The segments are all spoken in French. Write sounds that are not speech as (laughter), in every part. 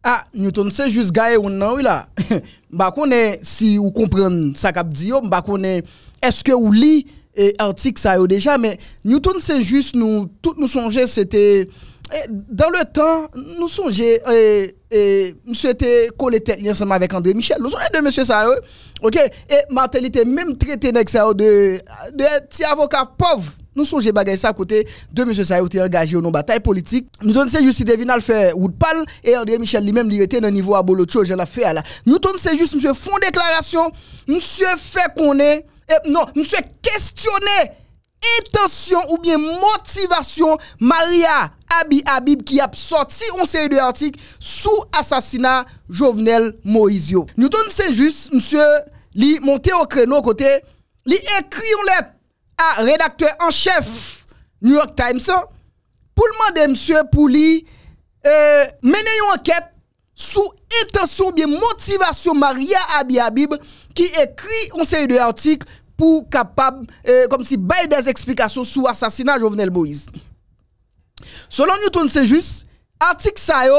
A, ah, nou tou nou se jous gae ou nan ou la, (laughs) bako ne si ou kompren sakap diyo, bako ne eske ou li e, artik sa yo deja, me nou tou nou se jous nou tout nou sonje, se eh, te, dan le tan, nou sonje, me sou ete kole tek lian seman vek André Michel, nou sonje de mese sa yo, ok, e matelite menm tretenek sa yo de ti avokat pov, Nous sommes bagaille ça à côté de monsieur ça engagé dans bataille politique. Nous donnons c'est juste Devinal fait Woodpal et André Michel lui-même il était dans niveau à je la fait là. Nous donnons c'est juste monsieur font déclaration, monsieur fait qu'on est eh, non, monsieur questionner intention ou bien motivation Maria Abi Habib qui a sorti un série de articles sous assassinat Jovenel Nous Newton c'est juste monsieur, lui monter au créneau côté, lui écrit une lettre rédacteur en chef New York Times hein, pour demander monsieur pour lui euh, mener une enquête sous intention bien motivation Maria Abiyabib qui écrit un série d'articles pour capable euh, comme si bail des explications sur assassinat Jovenel Moïse. Selon Newton c'est juste article ça yo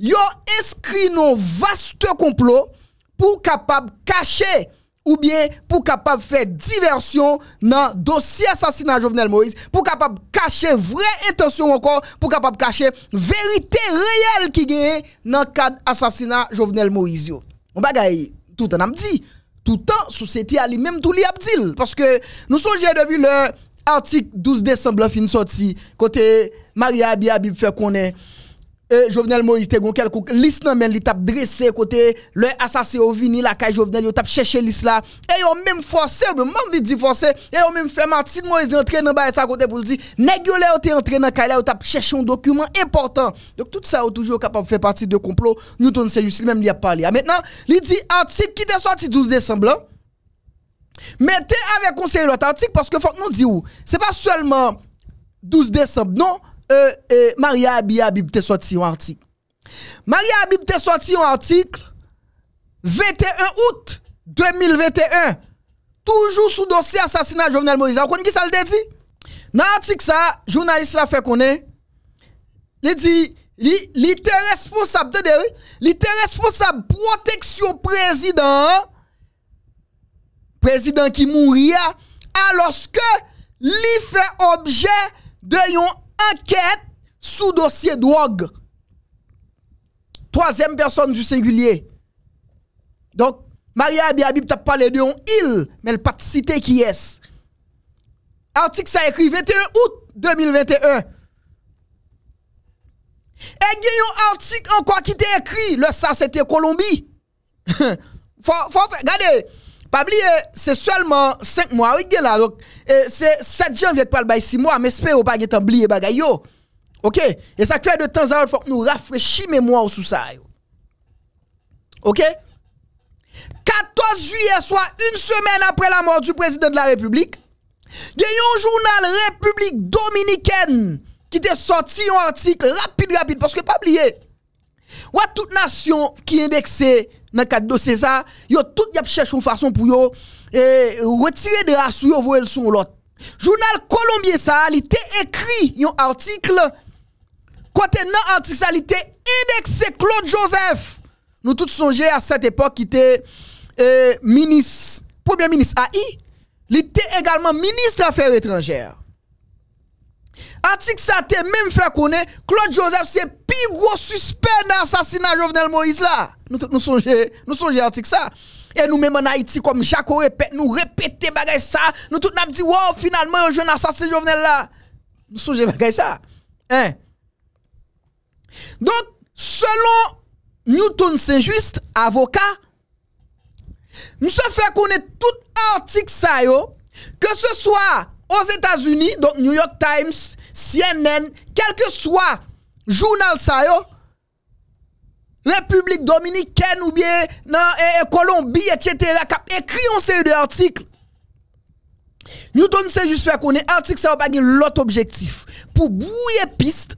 yo inscrit nos vaste complot pour capable cacher Ou bien pou kapap fè diversyon nan dosi asasina Jovenel Moïse pou kapap kache vre etasyon wakor pou kapap kache verite reyel ki genye nan kad asasina Jovenel Moïse yo. Mwen bon bagay tout an amdi, tout an sou seti a li menm tou li apdil. Paske nou souje devu le artik 12 Desemblan fin soti kote Maria Abiy Abib fè konen. Jovenel Moïse te gon quelques liste nan men tap dressé côté le assassin au vini la caille Jovenel yo tap chercher l'islam. et yo même forcé même dit forcé et yo même fait Martin Moïse entrer dans baï ça côté pour dire nèg yo là te entré dans caille là yo tap chercher un document important donc tout ça est toujours capable faire partie de complot Newton c'est juste même li a parlé ah, maintenant il dit article qui t'es sorti 12 décembre hein. mettez avec conseil article parce que faut que nous disons, c'est pas seulement 12 décembre non euh, euh, Maria Abib te sorti un article. Maria Abib te sorti un article 21 août 2021. Toujours sous dossier assassinat de Jovenel Moïse. Vous qui ça le dit? Dans l'article ça, journaliste la fait connaître. Il dit il était responsable de il était responsable protection président président qui mourit alors que il fait objet de yon enquête sous dossier drogue. Troisième personne du singulier. Donc, Maria pas t'a parlé de il », mais elle pas cité qui est. Article ça écrit 21 août 2021. Et il un article encore qui était écrit. Le ça, c'était Colombie. (laughs) faut, faut, regardez, pas c'est seulement 5 mois, oui, là. Donc, c'est 7 janvier que pas le 6 mois, mais espère pas que oublié bagay yo. OK? Et ça fait de temps temps autre, faut que nous rafraîchissions mémoire sous ça. OK? 14 juillet, soit une semaine après la mort du président de la République, il y a un journal République dominicaine qui était sorti un article rapide, rapide, parce que pas oublier, ou toute nation qui indexée dans le cadre de César, yo tout y a cherché une façon pour yo eh, retirer de la sou yo voyer le l'autre. Journal colombien ça, il était écrit un article côté non article ça, il indexé Claude Joseph. Nous tous songeons à cette époque qui était eh, ministre premier ministre AI, il était également ministre des affaires étrangères. Article ça te même fait connaître Claude Joseph c'est plus gros suspect dans de Jovenel Moïse là. Nous nous songeons nous songeons ça. Et nous même en Haïti comme Jaco répète nous répéter bagay ça, nous tout n'a dit wow finalement un jeune assassin Jovenel là. Nous songeons bagay ça. Hein? Donc selon Newton Saint-Just avocat nous sommes fait connaître tout article ça que ce soit aux États-Unis, donc New York Times, CNN, quel que soit journal ça République dominicaine ou bien eh, eh, Colombie, etc., qui écrit une série d'articles. Newton c'est juste faire est article ça pas l'autre objectif pour brouiller piste.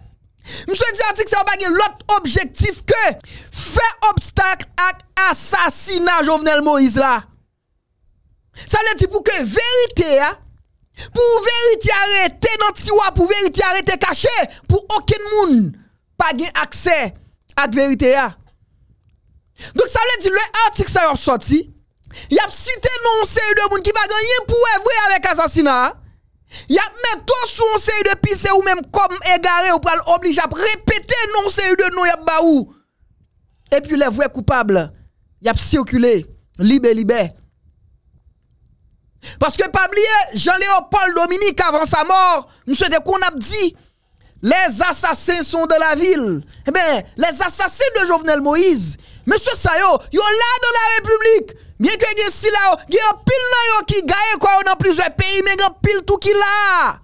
Monsieur dit article ça pas l'autre objectif que faire obstacle à assassinat Jovenel Moïse Ça veut dire pour que vérité hein, pour vérité arrêter dans tiwa, pour vérité arrêter caché, pour aucun monde pas gain accès à la vérité Donc ça veut dire le article ça a sorti, y a cité non série de monde qui pas gagné pour vrai avec assassinat. Y a mis toi sous un série de pisser ou même comme égaré ou pral obligé à répéter non série de non y a baou. Et puis les vrais coupables, y a circulé, libre libre. Parce que pas oublier, Jean-Léopold Dominique, avant sa mort, monsieur de qu'on a dit, les assassins sont de la ville. Eh bien, les assassins de Jovenel Moïse, monsieur Sayo, yo là dans la République. Bien que gen si là, y pile là qui gagne quoi dans plusieurs pays, mais pile tout qui là.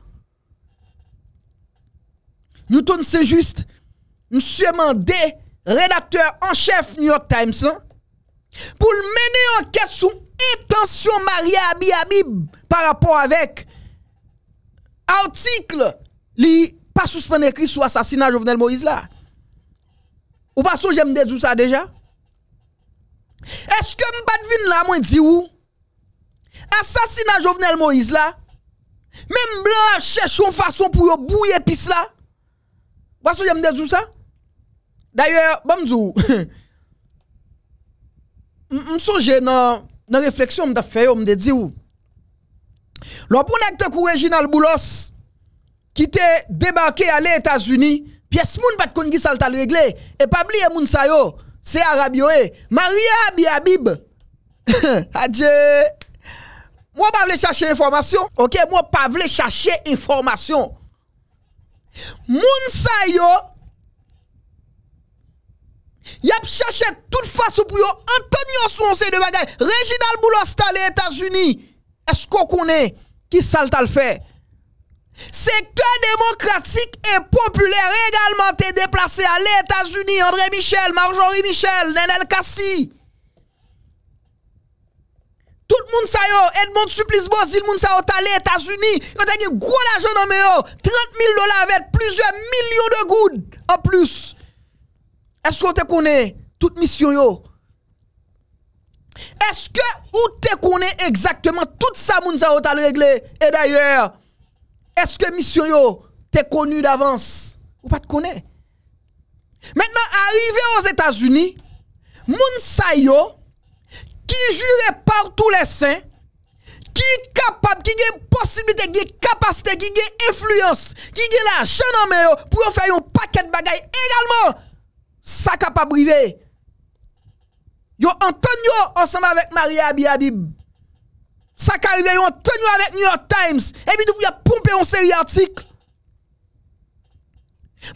Newton c'est juste, monsieur Mandé, rédacteur en chef New York Times, hein, pour mener enquête sur Etensyon marye abi abib Par rapport avek Article Li pa sospen ekri sou asasina jovenel Moïse la Ou pa sou jemde zou sa deja? Eske m pa dvin la mwen di ou? Asasina jovenel Moïse la Mem blan chèchou fason pou yo bouye pis la Ou pa sou jemde zou sa? Daye, ba m zou? M sou jenan dans la réflexion, je fait, je me dit où. Reginald Boulos, qui était débarqué à les États-Unis, pièce moun pas de qui ça t'a réglé et pas oublier moun yo, c'est Arabioé. Eh. Maria Biabib. (laughs) Adieu. Moi pas chercher information. OK, moi pas vle chercher information. Moun sa yo y a cherché toute façon pour Antonio Sonse de bagay. Reginald Boulos ta les États-Unis. Est-ce qu'on connaît qui ça le fait? Secteur démocratique et populaire également te déplacé à les États-Unis. André Michel, Marjorie Michel, Nenel Kassi. Tout le monde ça yo, Edmond Supplice Bozil, il monde ça yo, t'as les États-Unis, a gagné gros l'argent dans mes yo, 30 000 dollars avec plusieurs millions de goods en plus. Est-ce que te connaît toute mission yo? Est-ce que ou te exactement tout ça moun sa ta réglé et d'ailleurs est-ce que mission yo te connu d'avance ou pas te connaît Maintenant arrivé aux États-Unis moun qui jure par tous les saints qui est capable, qui a possibilité, qui a capacité, qui a influence, qui a en main, pour faire un paquet de bagailles également Sa ka pa brive. Yo antonyo ansemba vek Maria Abiy Abib. Sa ka rive yo antonyo avek New York Times. Ebi di pou ya pompe yon seri artik.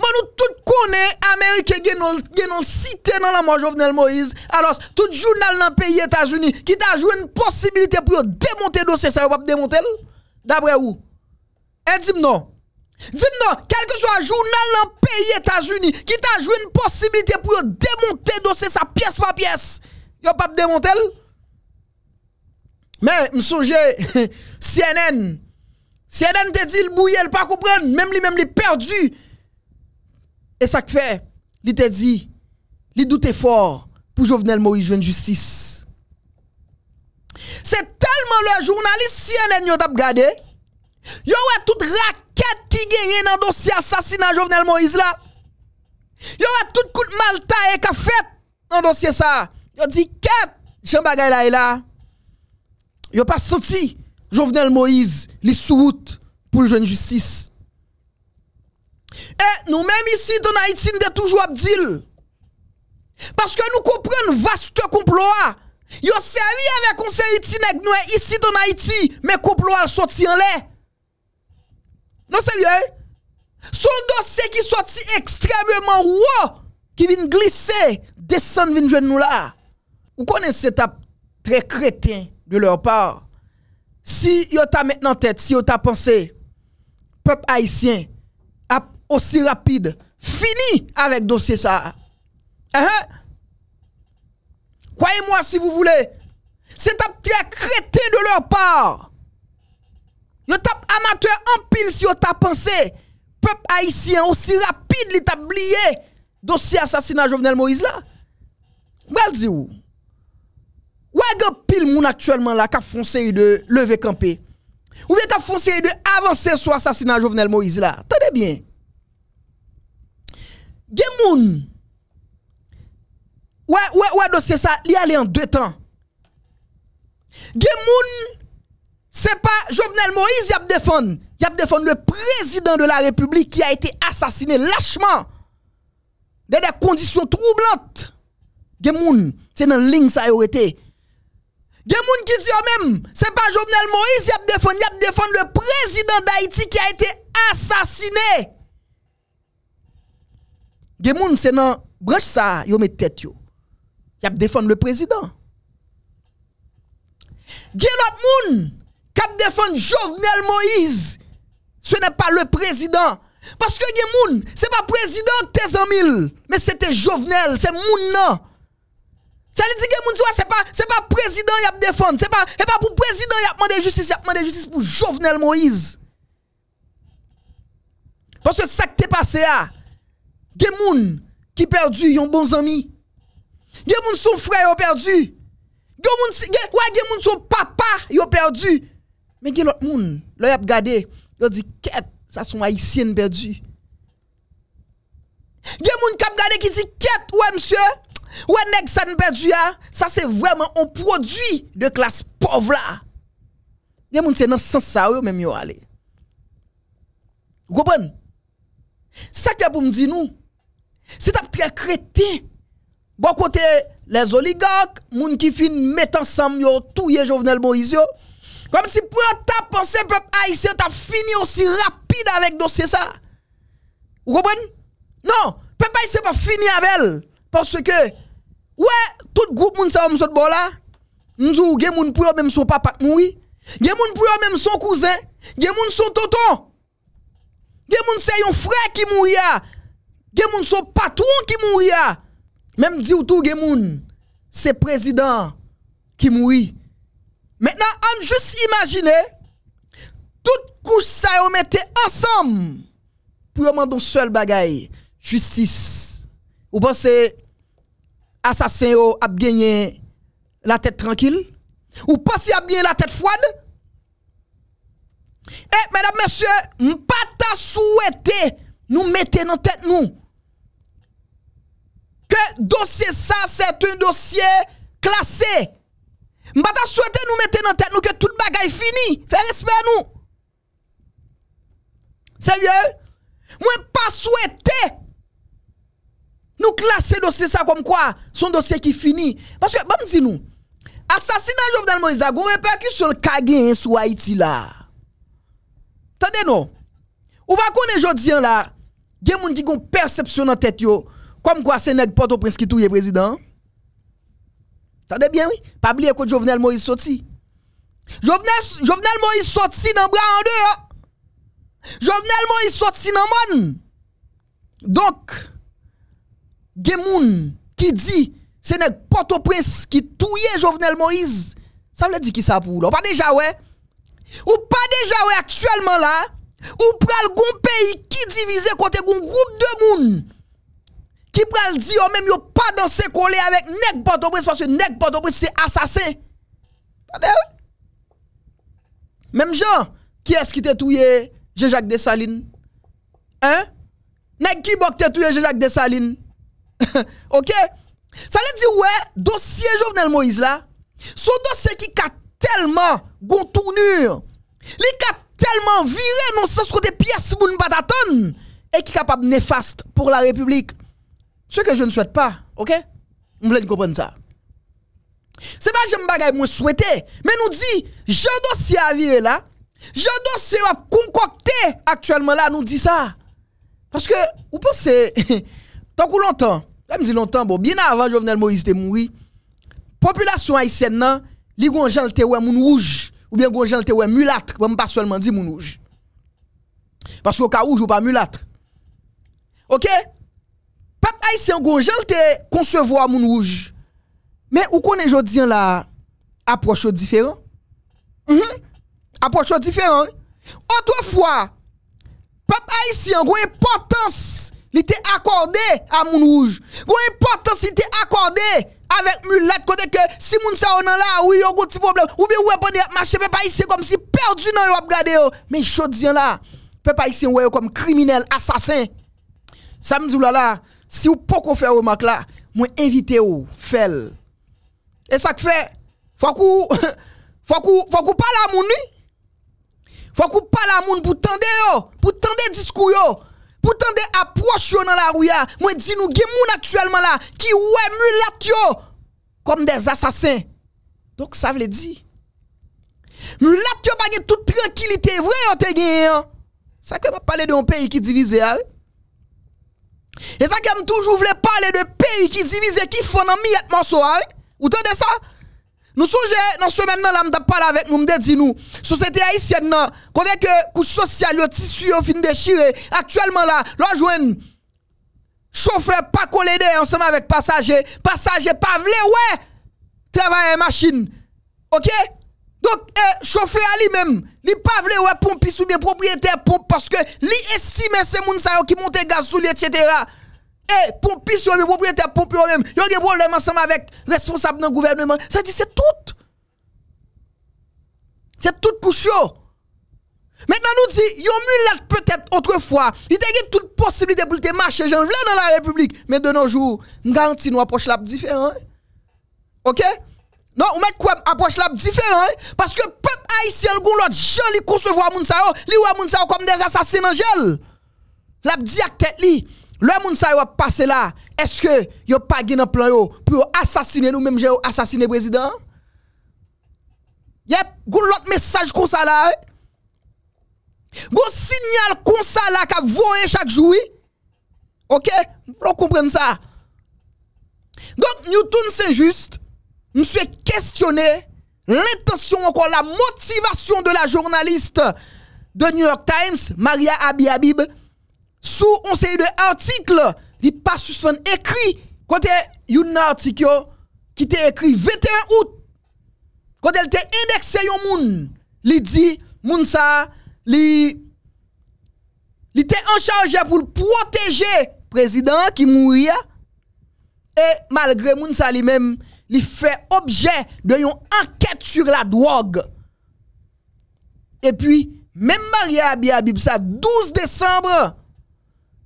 Man nou tout konen Amerike genon site nan la man Jovenel Moise. Alos tout jounal nan peyi Etasuni. Ki ta jwene posibilite pou yo demonte dosye. Sa yo wap demonte l? Dabre ou? Etim non. Dis-moi, quel que soit le journal dans le pays États-Unis, qui t'a joué une possibilité pour démonter dossier sa pièce par pièce, y'a pas démonter Mais, me souviens (laughs) CNN, CNN te dit le ne il pas comprendre, même lui, même lui perdu. Et ça fait, il te dit, il doute fort pour Jovenel Moïse jeune justice. C'est tellement le journaliste CNN qui t'a gardé, yo ouais tout rac enquête qui gagne dans le dossier assassinat Jovenel Moïse là. Yo a tout coup de malta et qu'a fait dans le dossier ça. Yo dit quatre Jean Bagay là et là. Yo pas senti Jovenel Moïse les sous pour le jeune justice. Et eh, nous même ici dans Haïti nous toujours abdil. Parce que nous comprenons vaste complot. Yo servi avec conseil série nous ici dans Haïti, mais complot sorti en l'air. Non, sérieux? Son dossier qui sorti extrêmement haut, qui vient glisser, descendre, vient jouer nous là. Vous connaissez cette étape très crétin de leur part. Si vous avez maintenant tête, si vous avez pensé, peuple haïtien, aussi rapide, fini avec dossier ça. Uh-huh. Croyez-moi si vous voulez, c'est un très crétin de leur part Yo tap amateur en pile si yo tap pensé. Peuple haïtien aussi rapide li tap blié dossier assassinat Jovenel Moïse là. Bral di ou. Ouais gen pile moun actuellement là Qui foncé de lever campé. E? Ou bien qui font de avancer sur assassinat Jovenel Moïse là. Tenez bien. Gen moun Ouais ouais ouais dossier ça li allé en deux temps. Gen moun c'est pas Jovenel Moïse qui a défendu. Il a défendu le président de la République qui a été assassiné lâchement dans des conditions troublantes. Gemoun, c'est dans la ligne ça a été. gens qui dit même, c'est pas Jovenel Moïse qui a défendu, il a défendu le président d'Haïti qui a été assassiné. Gemoun, c'est dans branche ça, yo met tête yo. Il a défendu le président. Gen moun Cap défendre Jovenel Moïse. Ce n'est pas le président. Parce que Gemoun, ce n'est pas président de tes amis, mais c'était Jovenel, c'est Mounan. Ça veut dire que ce n'est pas, c'est pas président qui a défendre, ce n'est pas, pour pour président qui a demandé justice, il a demandé justice pour Jovenel Moïse. Parce que ça qui t'est passé là, Gemoun qui perdu yon bon ami. Gemoun son frère a perdu. Gemoun, ouais, son papa a perdu. Mais il y l'autre monde, là, il a regardé, il dit, quête, ça sont haïtiens perdus Il y a moun qui a regardé qui dit, quête, ouais, monsieur, ouais, nèg, ça perdu, hein. ça c'est vraiment un produit de classe pauvre là. Il y a moun, c'est dans sens ça, eux, même, yo allé. Vous comprenez? Ça que pour me dire nous, c'est très crétin. Bon côté, les oligarques, moun qui fin met ensemble, yo, tout Jovenel Moïse, yo, comme si pour ta pensée, peuple haïtien, a fini aussi rapide avec dossier ça. Vous comprenez? Non, peuple haïtien pas fini avec elle. Parce que, ouais, tout groupe moun sa ou msot bon là, nous gen moun pou même son papa moui, gens moun eux même son cousin, gen moun son tonton, gen moun c'est un frère qui mouri a, gen moun son patron qui mouri a. Même dit ou tout gen moun, c'est président qui mourit. Maintenant, on juste imaginer tout coup ça on mettait ensemble pour demander un seul bagaille, justice. Vous pensez assassin a gagné la tête tranquille Ou pensez a bien la tête froide Eh mesdames messieurs, nous pas souhaité nous mettez dans tête nous que dossier ça c'est un dossier classé Mbata souwete nou mette nan tèt nou ke tout bagay fini. Fè l'esper nou. Sè yè. Mwen pa souwete. Nou klasè dosye sa kom kwa. Son dosye ki fini. Maske, bèm zin nou. Asasinan Jofdan Moïse Dago, mwen pek yon son kage yon sou Haiti la. Tè den nou. Ou bako ne jodzyan la. Gen moun di kon percepsyon nan tèt yo. Kom kwa sè neg poto prins ki tou ye prezidant. de bien, oui. Pas oublier que Jovenel Moïse sorti. Jovenel, Jovenel Moïse sorti dans le bras en deux. Hein. Jovenel Moïse sorti dans monde. Donc, gens qui dit, c'est n'est porte au prince qui touye Jovenel Moïse. Ça veut dire qui ça pour Ou pas déjà, ouais. Ou pas déjà, ouais, actuellement là. Ou pral gon pays qui divise côté un groupe de moun qui pral dire même yo pas danser collé avec nek port parce que Nek port c'est assassin. Hein? Même Jean, qui est-ce qui t'a tué Jean-Jacques Dessalines Hein Nek qui bok t'a tué Jean-Jacques Dessalines (laughs) OK Ça veut dire ouais dossier Jovenel Moïse là son dossier qui a tellement contournure li a tellement viré non sens côté pièce pour ne pas et qui capable néfaste pour la République. Ce que je ne souhaite pas, ok? Vous voulez comprendre ça? C'est pas que j'aime ne moi souhaiter, mais nous dit, je dossier à vie là, Je dossier à concocter actuellement là, nous dit ça. Parce que, vous pensez, (laughs) tant que longtemps, je dis longtemps, bon, bien avant Jovenel Moïse est mort, population haïtienne, non, les gens jan te ouais moun rouge, ou bien gens jan te ouais mulâtre, pas seulement dit moun rouge. Parce que au cas rouge ou pas mulâtre. OK? Pat haïtien gonjel te concevoir moun rouge. Mais ou jodi jodien la approche différent. Mm Approche différent. Autrefois, Pat haïtien gon importance li te accordé à moun rouge. importance li était accordé avec mulette côté que si moun sa on là oui yo petit problème ou bien ou bon e marché pepa haïtien comme si perdu nan le regarder yo mais jodien là peuple haïtien ouais comme criminel assassin. Ça me dit là là Si ou pokou fè ou mak la, mwen evite ou, fèl. E sa k fè, fòk ou, (laughs) fòk ou, fòk ou pala moun ni? Fòk ou pala moun pou tende yo, pou tende diskou yo, pou tende aproche yo nan la rouya, mwen di nou gen moun aktuellement la, ki wè mou lat yo, kom des asasin. Donk sa vle di. Mou lat yo bagen tout tranquilite, vre yo te gen yon. Sa k wè pa pale de yon peyi ki divize a we? Et ça qui toujours voulu parler de pays qui divisent qui font un miette de morceaux. Hein? Vous entendez ça? Nous sommes dans ce semaine, là, m'ta parler avec nous, me dit nous, société haïtienne, quand les que couche sociale, le tissu, fin déchiré, actuellement là, l'on jouen, chauffeur pas collé ensemble avec passager, passager pas vle, ouais, travail machine. OK? Donc, eh, chauffeur lui-même, il ne pas voulu pompe sous bien propriétaires pompe parce que il estime ces gens qui montent gaz sous lui, etc. Et eh, pompe sous bien propriétaire pompe lui-même, il y a des problèmes ensemble avec responsable responsables le gouvernement. Ça dit, c'est tout. C'est tout couche. Maintenant, nous dit, y là peut-être autrefois, il a toute possibilité pour te marcher, j'en dans la République. Mais de nos jours, nous garantissons nous approchons la Ok? Non, on met quoi approche là différent hein? parce que peuple haïtien le l'autre gens concevoir moun sa yo, li moun sa comme des assassins gel, L'a dit ak tête li, le moun sa yo là, est-ce que yo pas gen plan yo pour assassiner nous même j'ai assassiner président Yep, goun l'autre message comme ça là. Hein? Goun signal comme ça là qu'a chaque jour. OK, vous comprenez ça. Donc Newton c'est juste monsieur questionné l'intention encore la motivation de la journaliste de New York Times, Maria Abi sous un série de articles, il pas suspend écrit, côté un article qui était écrit 21 août, quand elle était indexé yon moun, il dit, moun sa, li, était en charge pour protéger président qui mourir, et malgré Mounsa sa lui-même, il fait objet de yon enquête sur la drogue. Et puis, même Maria Abib, ça, 12 décembre,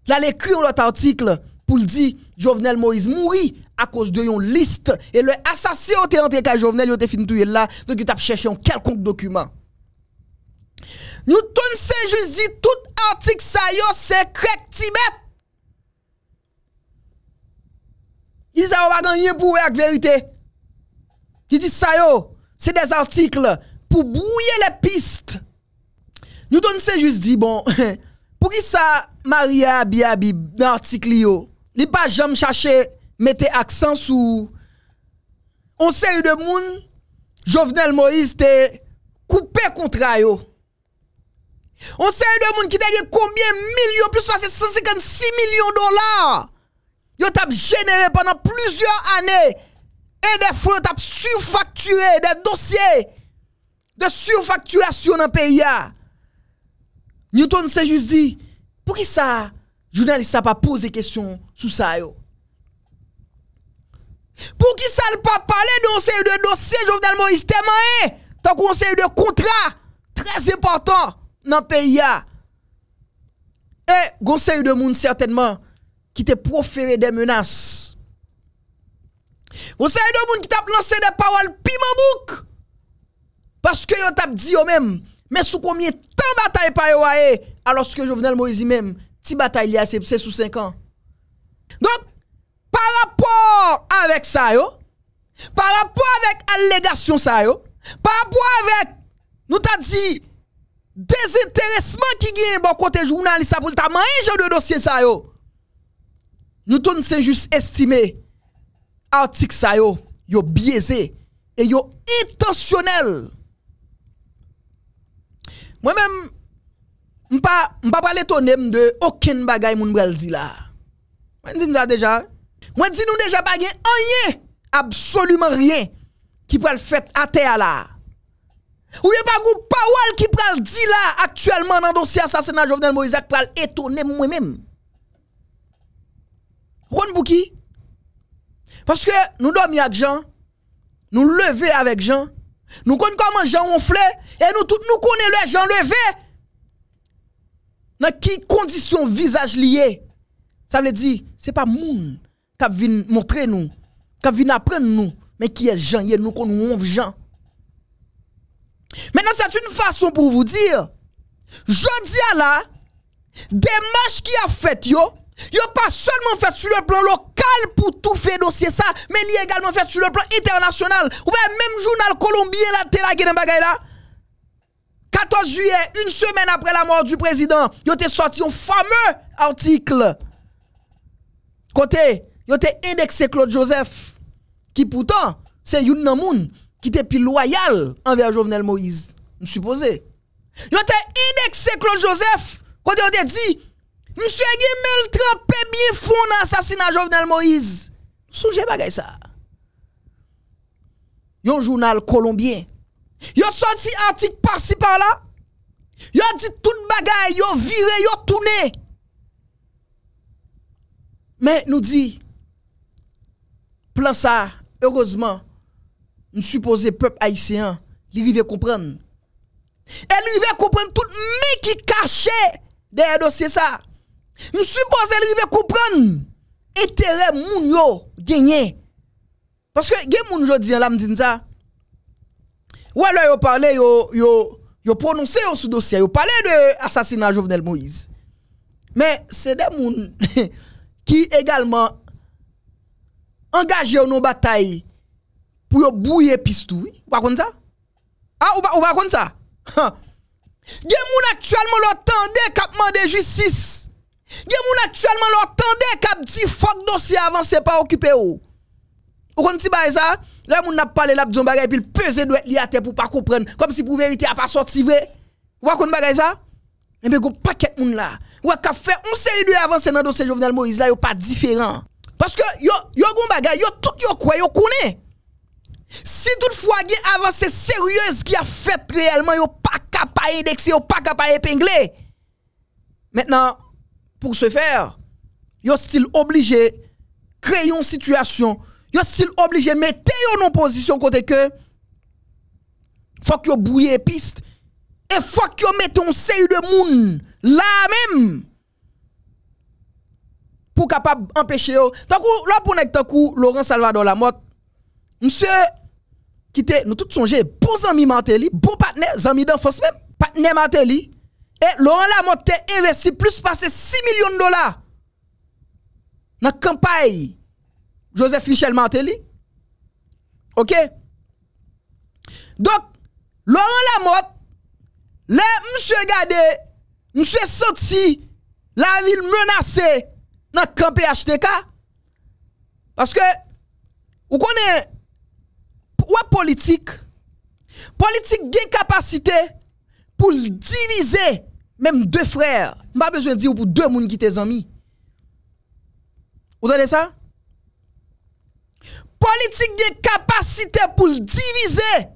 l'a l'écrit écrit un article pour dire dire Jovenel Moïse mourit à cause de yon liste. Et le assassin était entré quand Jovenel était fini tout là, donc il a cherché un quelconque document. Nous tous je dis, tout article ça yo secret Tibet. Ils ont pas gagné pour vérité. Il dit ça yo? C'est des articles pour brouiller les pistes. Nous s'est juste dit, bon, (laughs) pour qui ça Maria Biabi dans l'article yo? a pas jamais chercher mettre accent sur on série de moun Jovenel Moïse te coupé contre yo. On série de moun qui dégagne combien millions plus passer 156 millions de dollars. Yo t'a généré pendant plusieurs années et des fois, as surfacturé des dossiers de surfacturation dans le pays. Newton s'est juste dit, pour qui ça, journaliste ça pas poser question sur ça Pour qui ça ne pas parler d'un série de dossiers Jovenel Moïse Témaé, tant qu'on conseil de contrat très important dans le pays. Et, conseil de monde certainement qui te proféré des menaces Gounseye do moun ki tap lanse de pawal pi mambouk Paske yo tap di yo men Men sou komye tan batay pa yo ae Aloske jovenel mou e zi men Ti batay li a sep sep sou 5 an Donk Parapò avèk sa yo Parapò avèk allégasyon sa yo Parapò avèk Nou ta di Dezinteresman ki gen Bon kote jounan li sa pou ta manje de dosye sa yo Nou ton se jous estime Parapò avèk a ti k sa yo, yo bieze, e yo itasyonel. Mwen men, mpa, mpa pral etonem de okin bagay moun pral zila. Mwen din za deja, mwen din nou deja bagay anye, absolumen ryen, ki pral fet atea la. Ouye bagou pawal ki pral zila aktuelman nan dosi asasina jovenel mwen mwen men. Roun pou ki, Parce que nous dormons avec Jean, nous levons avec Jean, nous connaissons comment Jean fait et nous tous nous connaissons le Jean levé. Dans qui condition visage lié Ça veut dire, ce n'est pas moun qui vient montrer nous, qui vient apprendre nous, mais qui est Jean, et nous connaissons Jean. Maintenant, c'est une façon pour vous dire, je dis à la démarche qui a fait yo, Yo pas seulement fait sur le plan local pour tout faire dossier ça, mais il a également fait sur le plan international. Ou bien même journal colombien là, te la qui dans bagay là. 14 juillet, une semaine après la mort du président, y sorti un fameux article. Côté, yo indexé Claude Joseph, qui pourtant, c'est une Namoun qui était plus loyal envers Jovenel Moïse, je suppose. Yo indexé Claude Joseph, quand yo dit, Monsieur Gemel trempé bien fond dans l'assassinat Jovenel Moïse. Soujez bagay ça. Yon journal colombien. Yon sorti article par-ci par-là. Yon dit tout bagay, yon viré, yon tourné. Mais nous dit, plan ça, heureusement, nous supposons peuple haïtien, il comprendre. Et il comprendre tout le qui cachait derrière dossier ça. Nous supposons arriver à comprendre l'intérêt moun yo gagné. Parce que gen moun jodi qui me dit ça. Ou alors yo parlé yo yo prononcé ce sous dossier, yo parlé de assassinat Jovenel Moïse. Mais c'est des moun (laughs) qui également engagé nos batailles pour bouiller pistou. Ou pas comme ça Ah ou pas comme ça (laughs) Gen moun actuellement l'entendait cap de justice Gen moun actuellement l'entendé k'ap dit fuck dossier avancé pas occupé ou. Ou kon ti bay ça, là moun n'a parlé la d'on bagay pile peser doit li à terre pour pas comprendre comme si pour vérité a pas sorti vrai. Ou kon bagay ça? Et eh ben go paquet moun là. Ou ka fait on série de avancé dans dossier Jovenel Moïse là yo pas différent. Parce que yo yo gon bagay yo tout yo quoi yo connaît. Si toutefois il y a sérieuse qui a fait réellement, il pas capable d'indexer, il pas capable d'épingler. Maintenant, pour se faire, yo style obligé créer une situation, yo style obligé mettre en opposition côté que faut que bouye piste et faut que mette un série de moun là même pour capable empêcher yo. Tant là pour Laurent Salvador Lamotte monsieur qui nous tous songer bon ami Martelly, bon partenaire, ami d'enfance même, partenaire Martelly E Laurent Lamotte te investi plus pas se 6 milyon dola. Na kampaye. Joseph Michel Manté li. Ok. Dok. Laurent Lamotte. Le mswe gade. Mswe soti. La vil menase. Na kampaye. Ache te ka. Ache te ka. Ou konen. Ou a politik. Politik gen kapasite. Po divize. Même deux frères. Pas besoin de dire pour deux personnes qui tes amis. Vous donnez ça? Politique de capacité pour diviser.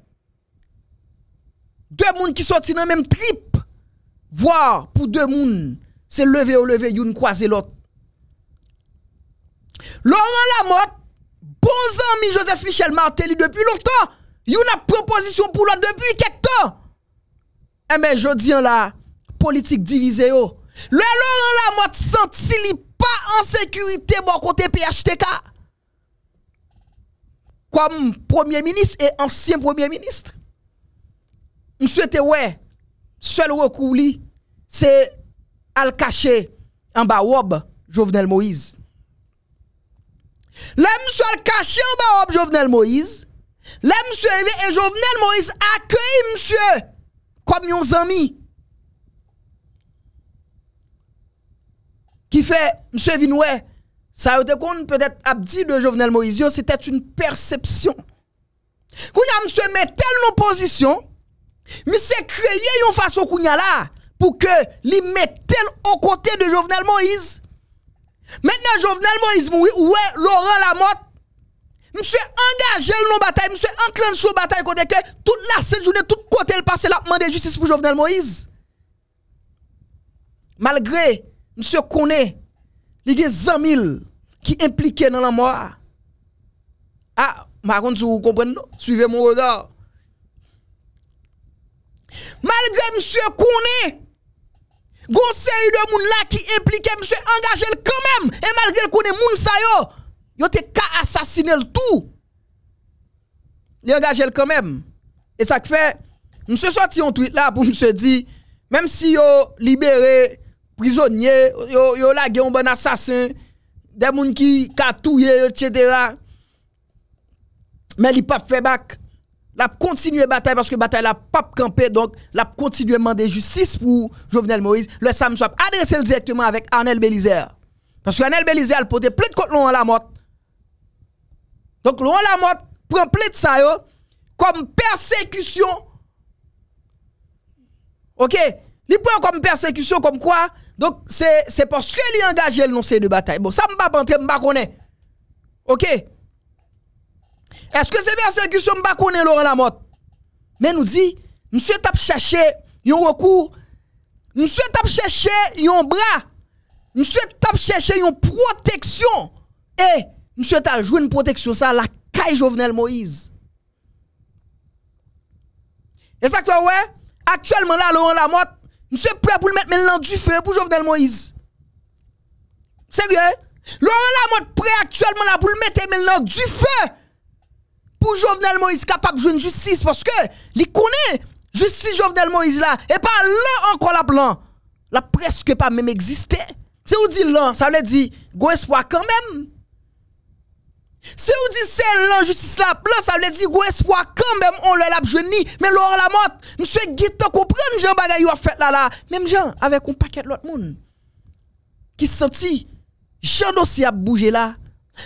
Deux personnes qui sortent dans même trip. Voir pour deux personnes. C'est lever ou lever, une croiser l'autre. Laurent Lamotte, bon ami Joseph Michel Martelly depuis longtemps. Il a proposition pour l'autre depuis quelque temps. Eh bien, je dis là, politique divisé yo. Le Laurent Lamotte senti li pas en sécurité bon côté PHTK. Comme premier ministre et ancien premier ministre. Monsieur te ouais, seul recours li, c'est al caché en bas Jovenel Moïse. Là, monsieur al caché en bas Wob, Jovenel Moïse. Là, monsieur et Jovenel Moïse accueille monsieur comme yon amis. qui fait, monsieur Vinoué, ça a été peut-être abdi de Jovenel Moïse, c'était une perception. Quand monsieur met telle position, monsieur créé une façon kounya là pour que lui mette tel côté côté de Jovenel Moïse. Maintenant Jovenel Moïse ou ouais, Laurent Lamotte Monsieur engagé dans la bataille, monsieur enclenché la bataille côté que toute la scène journée, tout côté le passé, la demande justice pour Jovenel Moïse. Malgré Monsieur Kouné, il y a Zamil qui impliqués dans la mort. Ah, ma vous comprenez, suivez mon regard. Malgré monsieur Kone, Gon de moun là qui impliqué monsieur engagé quand même et malgré le connaît moun sa yo yo te assassiné le tout li engagé quand même et ça fait monsieur sorti un tweet là pour monsieur dit même si yo libéré prisonniers, yo, yo la un bon assassin, des gens qui katouye, etc. Mais il pas fait bac, La continue bataille parce que bataille la pas campé donc la continue demander justice pour Jovenel Moïse. Le Sam Swap adressé directement avec Arnel Bélizer. Parce que Arnel Bélizer a de plainte contre la Lamotte. Donc la Lamotte prend de ça yo comme persécution. OK, il prend comme persécution comme quoi donc, c'est parce que un engage non c'est de bataille. Bon, ça m'a pas entrer, pas connaît. OK Est-ce que c'est persécution pas connaît Laurent Lamotte Mais nous dit, monsieur t'a cherché yon recours, monsieur t'a cherché yon bras, monsieur t'a cherché yon protection. Et monsieur t'a joué une protection ça la caille Jovenel Moïse. Et ça que ouais, actuellement là Laurent Lamotte Monsieur prêt pour le mettre maintenant du feu pour Jovenel Moïse. Sérieux? Laurent Lamotte prêt actuellement là pour le mettre maintenant du feu pour Jovenel Moïse capable de jouer une justice parce que il connaît justice Jovenel Moïse là et pas là encore la plan. La presque pas même existé. Si on dit là, ça veut dire, gros espoir quand même. Si on dit c'est l'injustice là, plan, ça veut dire que espoir quand même on l'a jeune, mais l'or la mort, monsieur Guita comprenne Jean Bagayou a fait là là, même Jean, avec un paquet de l'autre monde, qui se senti, Jean dossier a bougé là,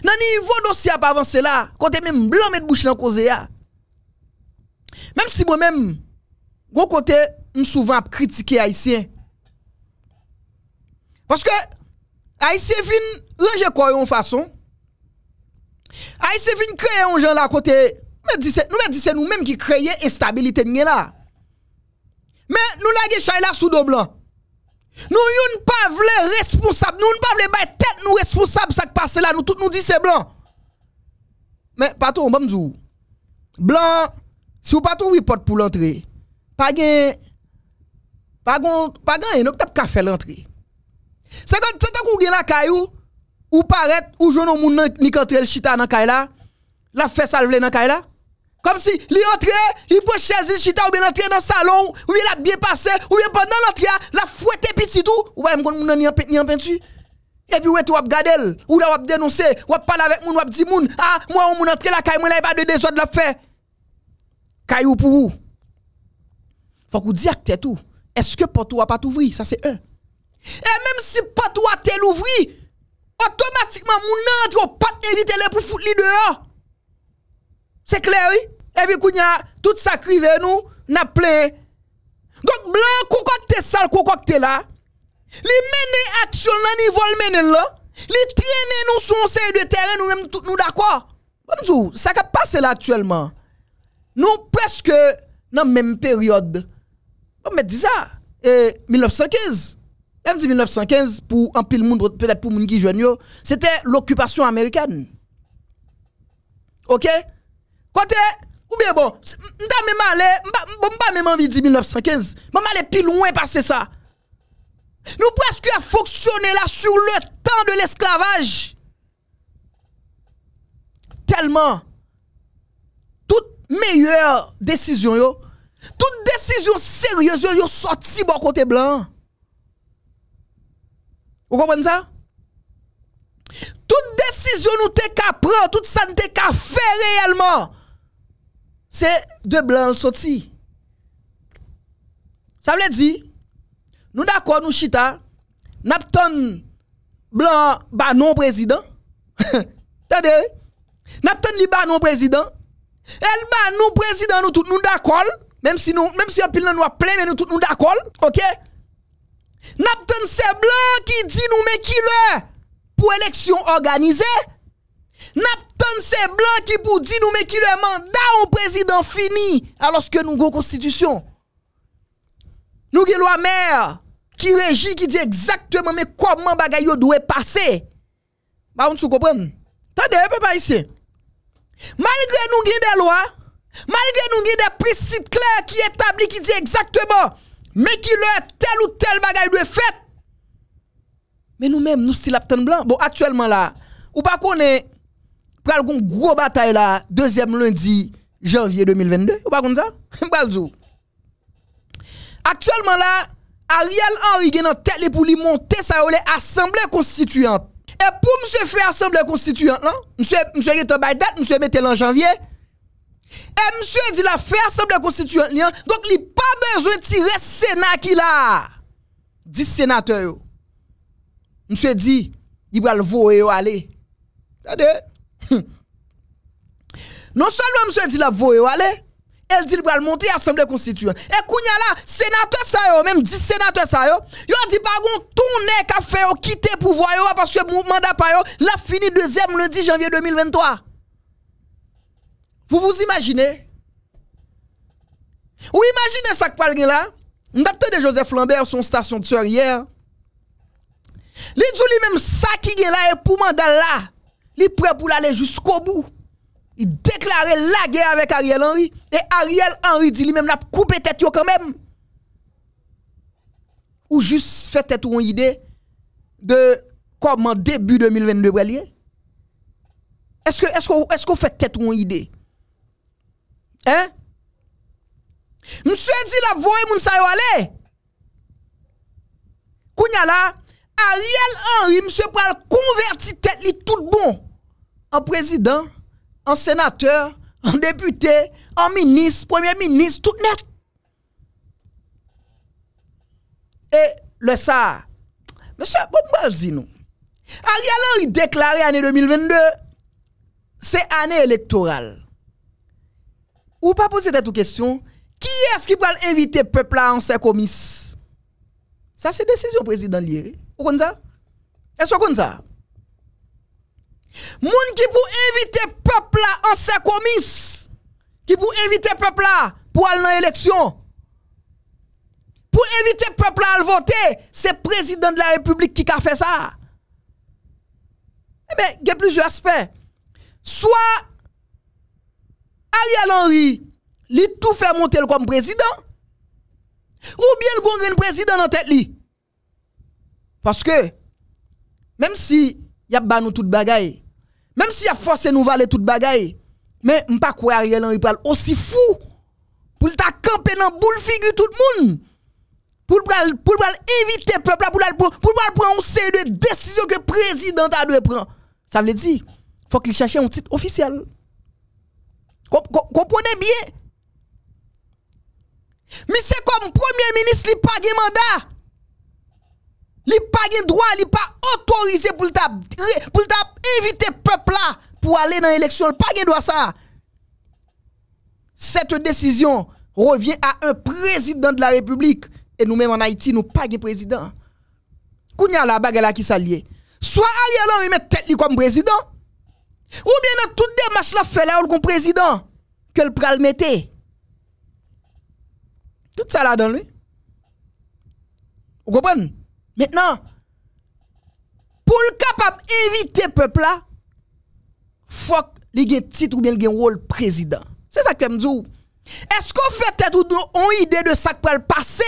nan niveau dossier a avancer avancé là, quand même blanc de bouche dans cause là. Même si moi-même, gros côté, souvent à critiquer Haïtien. Parce que Haïtien crois ranger quoi en façon? Aïe, ah, c'est créer un genre là côté. Nous c'est nous-mêmes qui créons l'instabilité là. Mais nous la là sous blanc. Nous yon pas vle responsable, nous ne pas vle tête nous responsable ça qui passe là, nous tout nous dit c'est blanc. Mais partout on me blanc si vous pas tout porte pour l'entrée, pas gain pas pas l'entrée. C'est la caillou ou paraît ou jeune moun ni kantre le chita nan kay la, la fait ça vle nan kay la. Comme si li entre li prend chaise chita ou bien entre dans salon, ou bien la bien passé, ou bien pendant l'entrée, la fouette petit tout, ou bien moun nan ni en ni en peinture. Et puis ouais tu vas regarder, ou là va dénoncer, ou parler avec moun, ou dire moun, ah moi on moun entre la kay, moi là pas de désordre la kay ou pour ou. Faut qu'on dise tout. Est-ce que porte a pas t'ouvri? ça c'est un. Et même si porte a tel ouvri automatiquement, mon entre pas éviter les pour dehors. Hein. C'est clair, oui? Et eh puis, tout ça nous, n'a plein. Donc, blanc, sale, là. Li mène action nan niveau là. Les traîne nous sur de terrain, nous même nous d'accord. ça qui passe là actuellement. Nous presque dans même période. On me ça, 1915. 1915 pour un pile monde peut-être pour moun qui c'était l'occupation américaine. OK Côté ou bien bon, m'ta même même envie 1915, m'pa aller plus loin passer ça. Nous presque à fonctionner là sur le temps de l'esclavage. Tellement toute meilleure décision yo, toute décision sérieuse yo sorti bon côté blanc. Vous comprenez ça? Toute décision nous t'es qu'à prendre, tout ça nous t'es qu'à réellement, c'est de blanc sorti. Ça veut dire, nous d'accord, nous chita, Napton blanc, bah non président. (laughs) Tade, Napton li bah non président. Elle bah nous président, nous tout nous d'accord, même si nous, même si nous a plein, mais nous tout nous d'accord, ok? Napton c'est blanc qui dit nous mais qui le pour élection organisée. Napton c'est blanc qui pour dit nous mais qui le mandat au président fini alors que nous avons constitution. Nous avons loi mère qui régit qui dit exactement mais comment les doit passer. Bah on comprendre. Tendez papa ici. Malgré nous avons des lois, malgré nous avons des principes clairs qui établissent, qui dit exactement mais qui leur tel ou tel bagaille de fait. Mais nous-mêmes, nous la blancs. blanc. Bon, actuellement là, ou pas qu'on est, pral une gros bataille là, deuxième lundi, janvier 2022. Ou pas qu'on ça? (laughs) Actuellement là, Ariel Henry est en tête pour lui monter sa assemblée constituante. Et pour monsieur faire assemblée constituante là, monsieur monsieur gen bay date, monsieur en janvier. Et monsieur dit la fait assemblée constituante, donc il n'a pas besoin de tirer le Sénat qui là. 10 sénateurs. Monsieur dit, il va le voter aller. (laughs) Non seulement monsieur dit la voter aller, elle dit il va le monter l'Assemblée constituante. Et kounya là, sénateur ça yo, même 10 sénateurs ça yo, yo dit par contre tourner qu'a fait quitter pouvoir parce que mandat pa yo, la fini deuxième lundi janvier 2023. Vous vous imaginez Vous imaginez ça que parle là docteur de Joseph Lambert, son station de soeur hier. Il dit lui-même ça qui est là et pour mandat là. est prêt pour aller jusqu'au bout. Il déclarait la guerre avec Ariel Henry. Et Ariel Henry dit lui-même, la coupé tête quand même. Ou juste fait tête ou une idée de comment début 2022 Est-ce que, est-ce que, est-ce qu'on fait tête ou une idée? Hein? Monsieur dit la voye moun sa yo Kounya la, Ariel Henry monsieur pral la tête li tout bon. En président, en sénateur, en député, en ministre, premier ministre, tout net. Et le ça, monsieur, bon dit nous. Ariel Henry déclaré année 2022, c'est année électorale. Ou pas poser des questions. Qui est-ce qui va inviter peuple à en commis Ça, c'est décision président lié. Ou comme ça Est-ce qu'on vous ça Moun qui peut inviter peuple à en commis Qui peut inviter peuple à pour aller dans l'élection Pour inviter peuple à voter, c'est le président de la République qui a fait ça. Eh ben, il y a plusieurs aspects. Soit Ariel Henry, il tout fait monter comme président. Ou bien le gongren président dans tête Parce que, même si y a banou tout toute bagaille, même si y a force nous valer toute bagaille, mais crois pas Ariel Henry pral aussi fou pour ta camper dans boule figure tout le monde. Pour pral pour inviter peuple pour pour prendre une série de décisions que président a dû prendre. Ça veut dire faut qu'il cherche un titre officiel. Comprenez bien. Mais c'est comme premier ministre, il pas de mandat. Il pas de droit, il pas autorisé pour le peuple là pour aller dans l'élection. Il pas de droit ça. Cette décision revient à un président de la République. Et nous-mêmes en Haïti, nous pas de président. a la bague qui s'allie. Soit Ariel Henry met tête comme président ou bien dans toute démarche la fait là, ou le président, que le pral mette. Tout ça là dans lui. Vous comprenez? Maintenant, pour le capable d'éviter le peuple là, faut qu'il ait titre ou bien qu'il ait rôle président. C'est ça que je me dis. Est-ce qu'on fait tête ou on idée de ça qui peut passer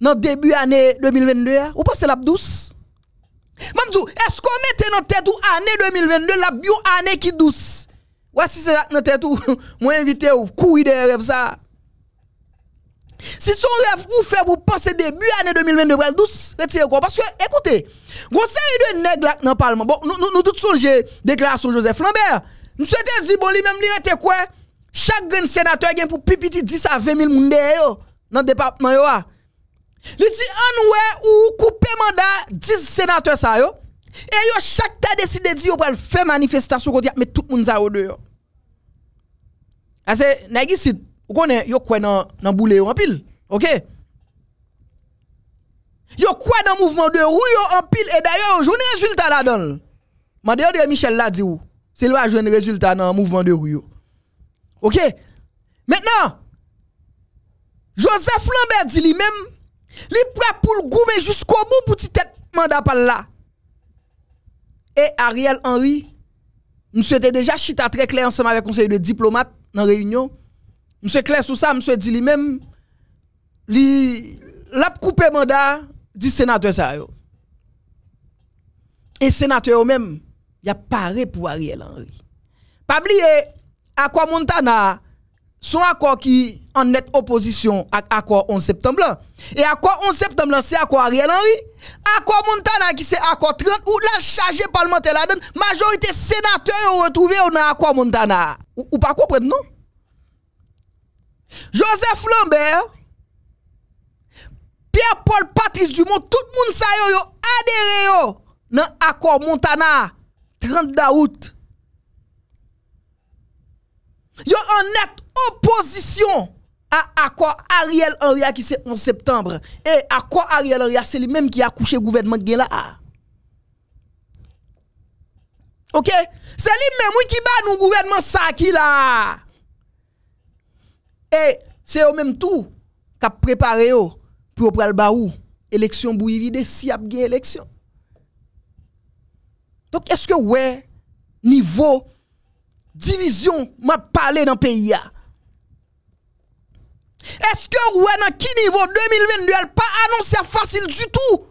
dans le début année 2022 hein? Ou pas c'est la douce Mamdou, est-ce qu'on mettait dans tête ou année 2022 la bio année qui douce? Ou si c'est dans tête ou (laughs) moi invité ou courir des rêves ça? Si son rêve ou fait vous penser début année 2022 elle douce, retirez quoi parce que écoutez, vous savez de nèg là dans parlement. Bon, nous nous, nous tous songer déclaration Joseph Lambert. Nous souhaitons dire bon lui même lui était quoi? Chaque grand sénateur gagne pour pipiti 10 à 20 000 personnes dans le département ah. Li di anwe ou koupe mandat 10 sénateurs sa yo. Et yo chaque ta décide di yo pral faire manifestation kote mais tout moun sa yo de yo. Ase nèg ici ou connaît yo kwen nan nan boule yo en pile. OK? Yo quoi dans mouvement de rue yo en pile et d'ailleurs un résultat là dedans. Mande de Michel la di ou. C'est là un résultat dans mouvement de yo OK? Maintenant Joseph Lambert dit lui-même Li prêt pour le goumer jusqu'au bout pour petit tête mandat par là. Et Ariel Henry, nous était déjà chita très clair ensemble avec le conseil de diplomate dans la réunion. Monsieur clair sur ça, monsieur dit lui-même, l'a coupé mandat du sénateur ça Et sénateur même, il a paré pour Ariel Henry. Pas oublier, quoi Montana, son accord qui en nette opposition à accord 11 septembre. Et accord 11 septembre, c'est accord Ariel Henry. Accord Montana qui c'est accord 30 ou la chargé parlementaire la donne. Majorité sénateur ont retrouvé dans l'accord Montana. Ou, pas comprendre non? Joseph Lambert, Pierre-Paul Patrice Dumont, tout le monde sait yo, yo adhéré dans l'accord Montana 30 d'août. Yo en net opposition à quoi Ariel Henry qui c'est en septembre et quoi Ariel Henry c'est lui-même qui a couché gouvernement qui là. OK C'est lui-même qui bat nous gouvernement ça qui là. Et c'est au même tout qui a préparé pour le baou élection bouillie vide si y a élection. Donc est-ce que ouais niveau division m'a parlé dans le pays est-ce que vous êtes dans qui niveau 2022 elle pas annoncé facile du tout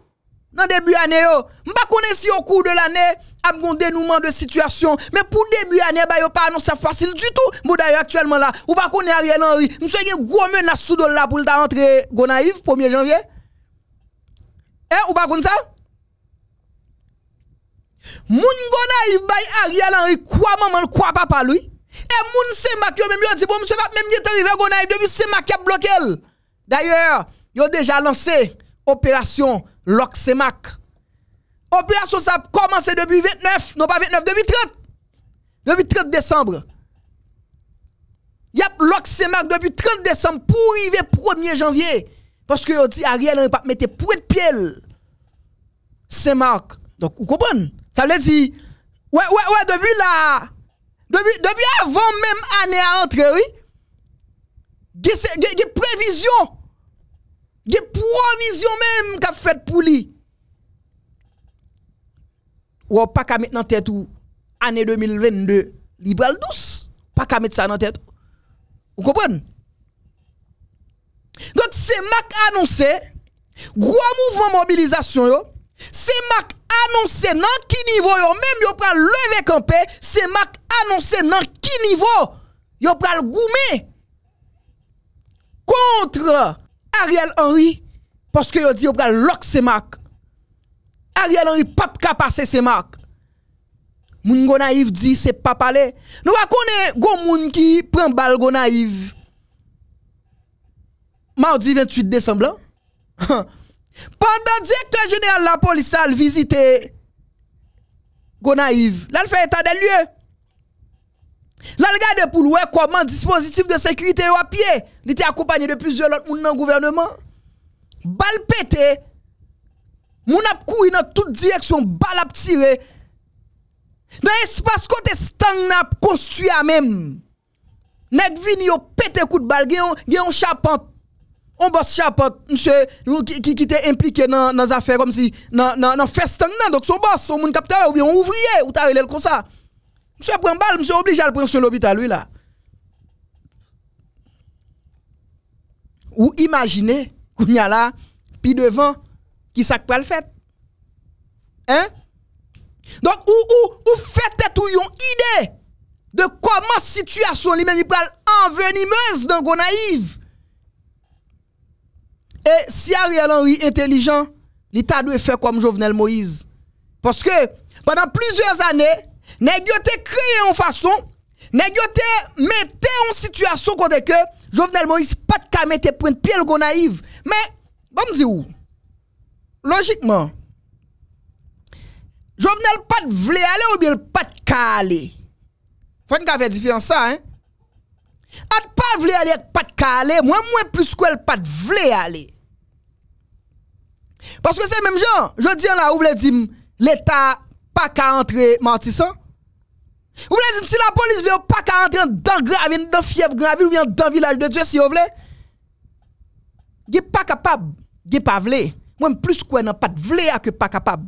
dans début année yo. M'pa connais si au cours de l'année a un dénouement de situation, mais pour début année ba yo pas annoncé facile du tout. Vous d'ailleurs actuellement là, ou pas connais Ariel Henry. Monsieur gen gros menace sous dollar pour ta rentrer Gonaïve 1er janvier. Eh, ou pas connais ça Moun Gonaïve bay Ariel Henry quoi maman quoi papa lui et eh, moun c'est yo même yo dit bon monsieur Mac, même il est arrivé Gonaï depuis Semak, Mac qui a bloqué. D'ailleurs, yo déjà lancé opération Lock Semak. Opération ça a commencé depuis 29, non pas 29, depuis 30. Depuis 30 décembre. Yap Lock Semak depuis 30 décembre pour arriver 1er janvier. Parce que yo dit Ariel n'a pas mette point de pied. Saint-Marc. Donc, vous comprenez? Ça veut dire, ouais, ouais, ouais, depuis là, depuis, avant même année à entrer, oui. Il y a des prévisions, des même qu'a fait pour lui. Ou pas qu'à mettre en tête ou année 2022, libéral douce. Pas qu'à mettre ça la tête. Vous comprenez? Donc c'est Mac annoncé gros mouvement mobilisation yo Semak anonsen nan ki nivou yo Mèm yo pral levek anpe Semak anonsen nan ki nivou Yo pral goume Kontre Ariel Henry Poske yo di yo pral lok Semak Ariel Henry pap kapase Semak Moun gwa naif di se pap ale Nou akone gwa moun ki pren bal gwa naif Mardi 28 Desemblan (laughs) Pendant le directeur général de la police a visité Gonaïve, là, il fait état des lieux. Là, regarde pour voir comment dispositif de sécurité à pied. Il était accompagné de plusieurs autres monde dans le gouvernement. Bal pété. Mon a couru dans toutes directions, balle a tiré. Dans l'espace côté stang n'a construit à même. Nèg vini yo pété coup de balle, gen yon, on bosse chapote, monsieur, qui, qui, était impliqué dans des affaires comme si, dans, dans, hein. donc son boss, son monde capteur, ou bien ouvrier, ou t'as comme ça. Monsieur prend balle, monsieur obligé à le prendre sur l'hôpital, lui là. Ou imaginez, qu'on y a là, puis devant, qui s'ak pral le fait. Hein? Donc, ou, ou, ou faites tout une idée de comment situation lui-même, il envenimeuse dans naïve. Et si Ariel Henry intelligent, l'État doit faire comme Jovenel Moïse. Parce que pendant plusieurs années, nèg yo créé en façon, nèg yo metté en situation côté que Jovenel Moïse pas de mettre point pied le naïve. Mais bon me où Logiquement Jovenel pas de vle aller ou bien pas de calé. Faut qu'on faire différence ça hein. At pas vle aller, pas de calé, moins moins plus qu'elle pas de vle aller. Parce que c'est même gens, je dis là, vous voulez dire, l'État pas qu'à entrer mentissant. Vous voulez dire, si la police veut pas qu'à entrer dans la dans fièvre ou bien dans village de Dieu, si vous voulez, vous pas capable, vous pas capable. Moi, plus quoi, n'a pas de à que pas capable.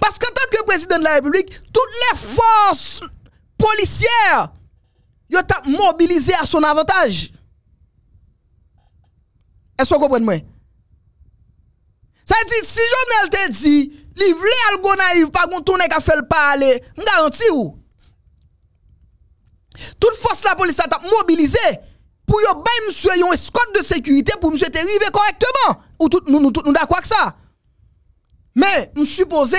Parce qu'en tant que président de la République, toutes les forces policières, yo t'a mobilisé à son avantage. Est-ce que vous comprenez ça dit, si elle te dit, voulait algo naïf, pas qu'on tourne qu'à faire le parler, garantit ou? Toute force la police a mobilisé pour yon bay monsieur yon escorte de sécurité pour monsieur te correctement. Ou tout nous, nous, tout nous d'accord avec ça. Mais, nous suppose,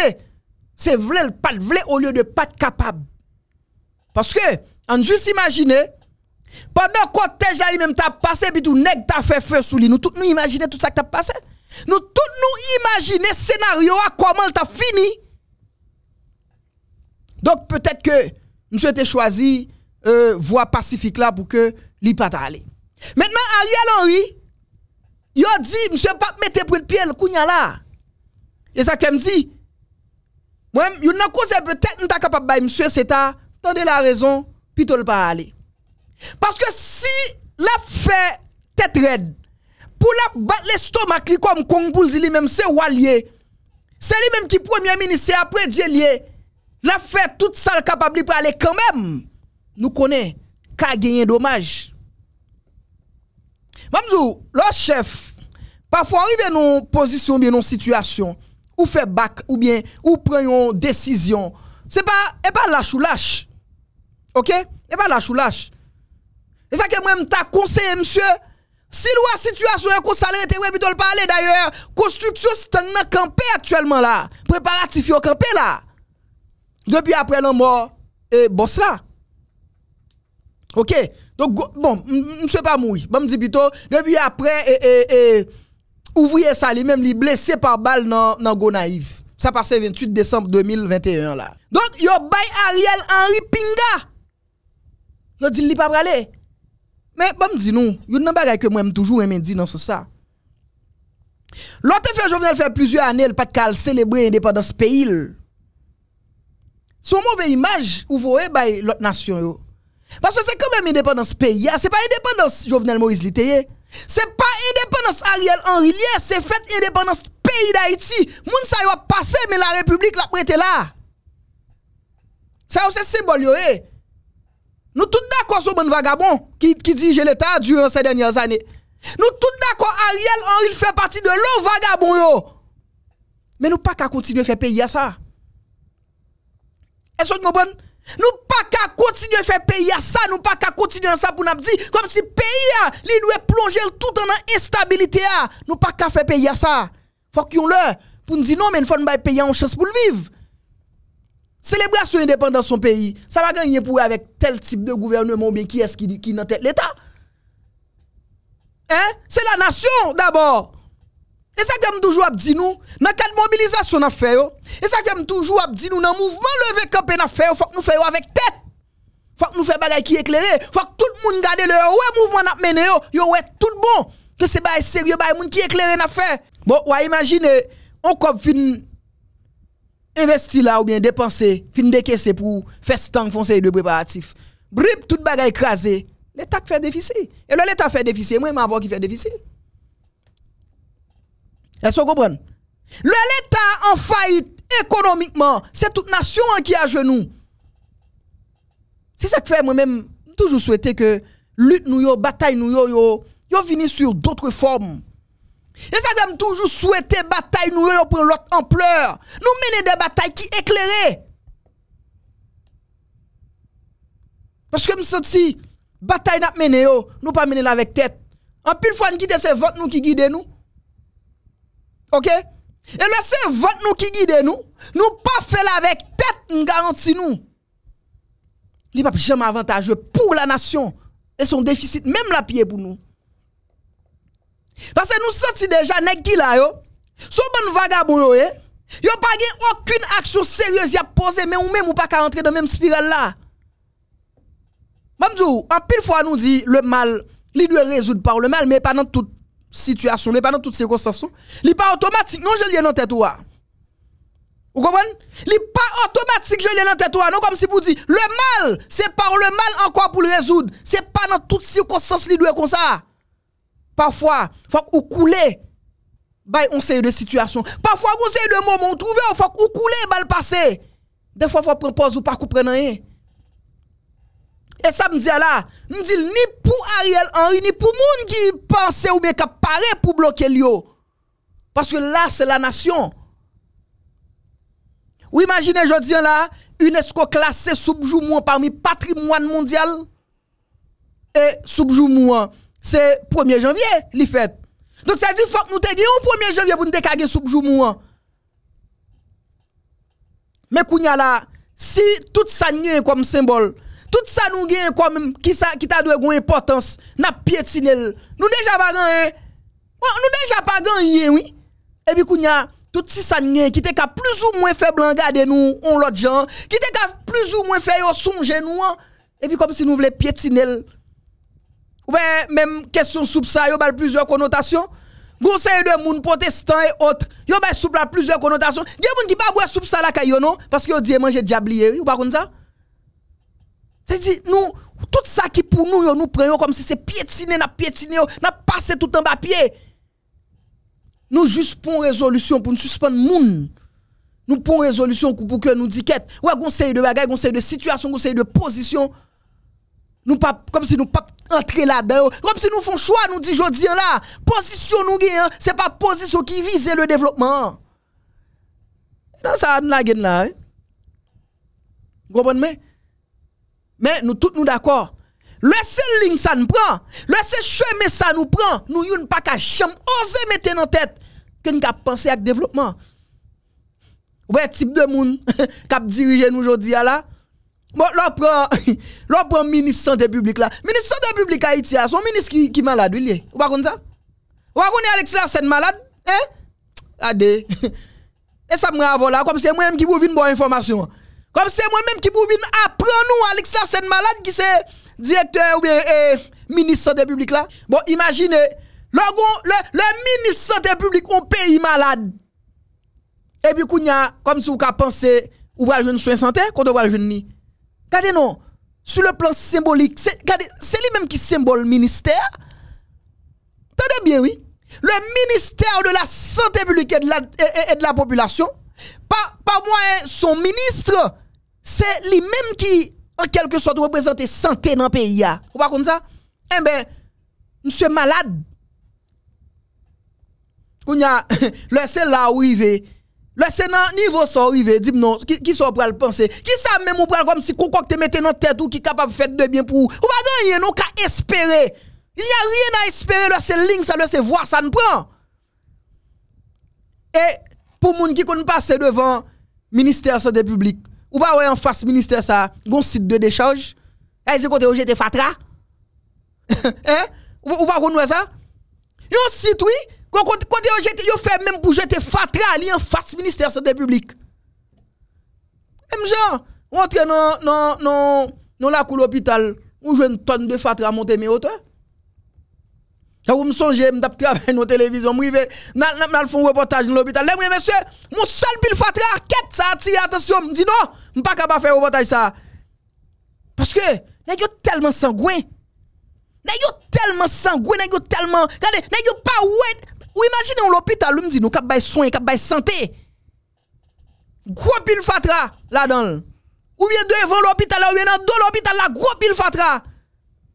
c'est vrai le pas au lieu de pas capable. Parce que, on juste imaginer, pendant que t'es même t'as passé, puis tout nèg t'a fait feu sous lui, nous tout nous imaginer tout ça que t'a passé. Nous tous nous imaginons scénario à comment t'as fini. Donc peut-être que nous souhaitons choisir euh, voie pacifique là pour que pas aller. Maintenant, Ariel Henry, il a dit, monsieur, pas mettre pour le pied, le kounya là. Et ça qu'elle me dit, moi, il a pas peut-être, nous capable de monsieur, c'est à, tendez la raison, plutôt le pas aller. Parce que si la fait tête raide, pour la battre l'estomac li comme Kongboul dit lui-même c'est Walier. C'est lui-même qui premier ministre après djelie. La fait toute ça capable pour aller quand même. Nous connaît qu'a gagné dommage. Mamzou, le chef parfois arrive dans position bien une situation ou fait bac ou bien ou prend une décision. C'est pas pas lâche ou lâche. OK Et pas lâche ou lâche. Et ça que moi t'a conseillé monsieur si la situation est consalée, tu plutôt le parler d'ailleurs. Construction c'est campé actuellement là. Préparatif au campé là. Depuis après la mort et boss là. OK. Donc bon, ne sais pas mourir. Bon me plutôt depuis après et, et, ouvrier ça même lui blessé par balle dans dans Gonaïve. Ça passait 28 décembre 2021 là. Donc yo bail Ariel Henry Pinga. Yo dit li pas aller. Mais bon, dis-nous, il y a pas que moi-même toujours aimé dire dans ce ça. L'autre fait, Jovenel fait plusieurs années, il pas de célébrer l'indépendance pays. Son mauvaise image, vous voyez, bah, l'autre nation. Parce que c'est quand même indépendance pays. Hein. C'est pas indépendance Jovenel Moïse Ce C'est pas indépendance Ariel Henry c'est fait indépendance pays d'Haïti. Moun sa yo passé, mais la République l'a prête là. Ça, c'est symbole, eh. Nous tous d'accord sur bon vagabond qui, qui dirige l'État durant ces dernières années. Nous tous d'accord, Ariel Henry fait partie de l'eau vagabond Mais nous pas continuer à faire payer ça. Est-ce que Nous Nous pas continuer à faire payer ça, nous pas continuer à ça pour nous dire comme si pays il doit plonger tout en instabilité Nous pas qu'à faire payer ça. Faut qu'on leur pour nous dire non mais il faut nous payer en chance pour le vivre. Selebrasyon indepen dans son peyi, sa va ganyen pouwe avèk tel tip de gouvernement mwen ki eski di ki nan tèt l'Etat. Eh, se la nasyon d'abord. E sa kem toujou ap di nou, nan kat mobilizasyon na fè yo. E sa kem toujou ap di nou nan mouvment leve kapè na fè yo, fòk nou fè yo avèk tèt. Fòk nou fè bagay ki eklerè, fòk tout moun gade le ouè mouvment nap mène yo, yo ouè tout moun. Ke se baye serye, baye moun ki eklerè na fè. Bon, wè imagine, on kop bon, fin... investi là ou bien dépenser, fin décaisser pour faire ce conseil de préparatif. Brip tout bagay écrasé. L'État fait déficit. Et le l'État fait déficit. Moi, je qui fait déficit. Est-ce que vous comprenez? L'État en faillite économiquement, c'est toute nation hein, qui a genou C'est ça que fait moi-même, toujours souhaité que lutte nous, yo, bataille nous, yo, yo, yo sur d'autres formes. Et ça, nous toujours souhaité bataille, nous pour l'autre ampleur. Nous mener des batailles qui éclairées. Parce que je me sens bataille n'a mené, nous pas mener avec tête. En pile fois, nous quittons ces votes qui guide nous. Ok? Et là, c'est vote nous qui guide nous. Nous pas fait avec tête, nous garantis nous. Il pas jamais avantageux pour la nation. Et son déficit, même la pied pour nous. Parce que nous sentons déjà, nèg qui là yo, so bon vagabond yo, eh? yo pas aucune action sérieuse a posé, mais ou même ou pas qu'à rentrer dans même spirale là. Mamdou, en pile fois nous dit le mal, il doit résoudre par le mal, mais pas dans toute situation, mais pas dans toutes circonstances. Il pas automatique, non, je l'ai dans tête Vous comprenez Il n'est pas automatique, je l'ai dans tête. Non, comme si vous dites, le mal, c'est par le mal encore pour le résoudre. C'est pas dans toutes circonstances qu'il doit comme ça. Parfois, faut ou couler. Bah, on sait de situations. Parfois, on sait de moments où trouver, faut ou couler, bah, le passé. Des fois, faut prendre pause ou pas comprendre rien. Et ça me dit là, me dit ni pour Ariel Henry, ni pour monde qui pensent ou bien qui pour bloquer Lio. Parce que là, c'est la nation. Vous imaginez, je dis là, UNESCO classé Joumouan parmi patrimoine mondial. Et sous Joumouan. Se 1er janvye li fet. Donk se a zi fok nou te gen yon 1er janvye pou nou de kage soubjou mou an. Me kounya la, si tout sa nye kom symbol, tout sa nou gen kom ki ta dwe kon importans na pietinel, nou deja bagan ye, eh? bon, nou deja bagan ye, oui. Ebi kounya, tout si sa nye, ki te ka plus ou mwen feblan gade nou on lot jan, ki te ka plus ou mwen feyo soum gen nou an, epi kom si nou vle pietinel, Ouais, même question soupe ça, y a plusieurs connotations. Conseil de moun protestant et autres, yo bal soupe la plusieurs connotations. des moun qui pas boire soupe ça la kayo non parce que yo dit manger diablier, ou pas comme ça. C'est dit nous tout ça qui pour nous nous prenons comme si c'est piétiner, n'a piétiner, n'a passé tout en bas pied. Nous juste pour résolution pour nous suspendre moun. Nous pour résolution pour que nous diquette. Ouais, conseil de bagaille, conseil de situation, conseil de position. Nous pas, comme si nous pas entrer là-dedans, comme si nous font choix, nous disons aujourd'hui là, position nous ce hein. c'est pas position qui vise le développement. Dans ça, nous la là. Hein. Vous comprenez? Mais nous tous nous d'accord. Le seul ligne ça nous prend, le seul chemin ça nous prend, nous n'avons pas qu'à jamais oser mettre en tête que nous penser à développement. Ouais, type de monde (laughs) qui dirige nous aujourd'hui là. Bon, lor pran, lor (laughs) pran Ministre Santé Publique la. Ministre Santé Publique a iti a, son ministre ki malade, wili e? Ou bakoun sa? Ou bakoun e Alex Larsen malade? E? A de. E sa mre avola, kom se mwen m ki pou vin bon informasyon. Kom se mwen m ki pou vin, apren nou Alex Larsen malade ki se direktor ou bien, e, Ministre Santé Publique la. Bon, imagine, lor kon le Ministre Santé Publique ou peyi malade. E bi koun ya, kom si ou ka panse ou wajwen souen Santé, kote wajwen ni. Gardez non, sur le plan symbolique, c'est lui-même qui symbole ministère. Tendez bien, oui. Le ministère de la Santé publique et de la, population, pas, pas moi, hein, son ministre, c'est lui-même qui, en quelque sorte, représente santé dans le pays. Vous voyez comme ça? Eh bien, monsieur malade. le (laughs) c'est là où il est le Sénat, niveau ça arriver. dis non, qui, qui sont le penser? Qui ça même ou pral comme si que vous mettez dans tête ou qui capable de faire de bien pour vous? Ou pas rien, non, qu'à espérer. Il n'y a rien à espérer, c'est ligne, ça, c'est voir, ça ne prend. Et pour gens qui kon passe devant le ministère de santé publique, ou pas en face ministère ça, gon site de décharge, et eh, ils côté fatra. (laughs) hein? Ou, pas kon ça? Yon site, oui, quand ils fait même pour jeter fatra li en face ministère santé publique. Même genre, rentre dans non non non la cour l'hôpital, on joue une tonne de fatra monter mes hauteurs. Quand vous me songez, me travailler nos télévisions, me rive, n'a un reportage dans l'hôpital. Les monsieur, mon seul pile fatra quête ça attire attention, me dit non, pas capable faire reportage ça. Parce que on yo tellement sanguin. On yo tellement sanguin, on yo tellement, regardez, on pas ouais ou imaginez l'hôpital, nous dit nous cap des soins, cap des santé. Gros pile fatra là-dedans. Ou bien devant l'hôpital, ou bien dans l'hôpital, la gros pile fatra.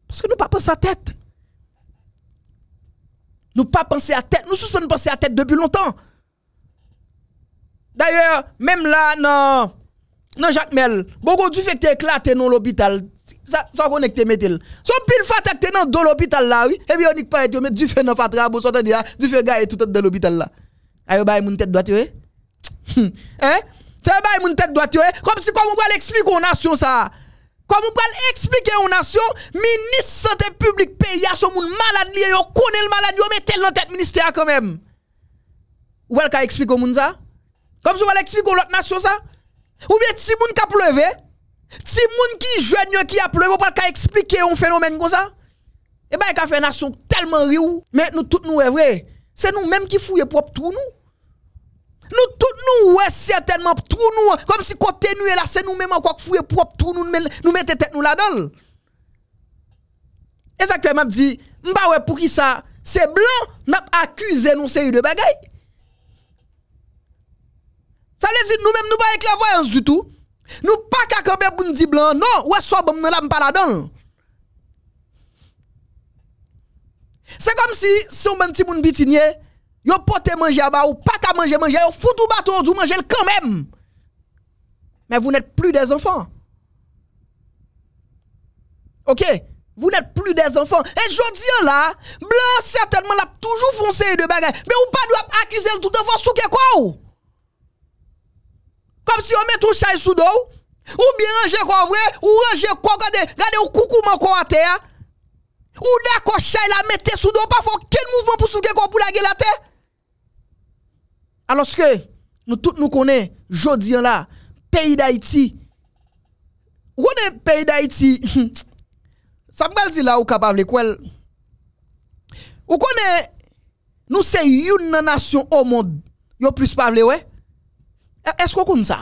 Parce que nous ne pas penser à tête. Nous pas penser à tête. Nous pensons penser à tête depuis longtemps. D'ailleurs, même là, non, non, Jacques Mel, beaucoup du fait que éclaté dans l'hôpital, ça ça connecté mettel son pile fatak nan dans l'hôpital là oui et eh bien on n'y pas et met hein. du feu dans fatra bon sortez dire du feu gay tout dans l'hôpital là ayo bay moun tête droite hein ça bay moun tête droite comme si comment on va l'expliquer aux nation ça comme on va expliquer aux nation ministre santé publique pays a son moun malade lié yo connaît le malade yo mettel dans tête ministère quand même ou elle ka expliquer aux moun ça comme si on va aux l'autre nation ça ou bien si moun ka pleuvé si moun ki jeune qui a pleuré, pas qu'à expliquer un phénomène comme ça. Eh ben, qu'a fait nation tellement riou, mais nous tous nous est vrai. C'est nous même qui fouillons propre tout nous. Nous tous nous ouais certainement tout nous comme si côté nous là c'est nous mêmes encore fouiller propre tout nous nous mettons tête nous là-dedans. Et ça que m'a dit, m'pa ouais pour qui ça c'est blanc n'a pas accusé nous série de bagaille. Ça veut dire nous même nous pas clairvoyance du tout. Nous pas qu'à camper pour nous dire blanc, non, ouais, soit bon, l'a pas là-dedans. C'est comme si, si on petit moun bitinier, yo pote manger à ou pas qu'à manger, manger, yo fout tout bateau, vous manger quand même. Mais vous n'êtes plus des enfants. Ok? Vous n'êtes plus des enfants. Et je dis là, blanc certainement l'a toujours foncé de bagaille. Mais ou pas doit accuser tout devant sous quoi Kom si yo met ou chay sou do, ou biye anje kwa vwe, ou anje kwa gade, gade ou kou kou man kwa ate ya. Ou da kwa chay la met te sou do pa fò, ken mouvman pou souke kwa pou la gelate? Alos ke nou tout nou konen jodi an la, peyi da iti. Ou konen peyi da iti, (clears throat) sa mbel di la ou kapavle kwel. Ou konen nou se youn nanasyon o mond yo plus pavle wey. Est-ce eh, qu'on connaît ça?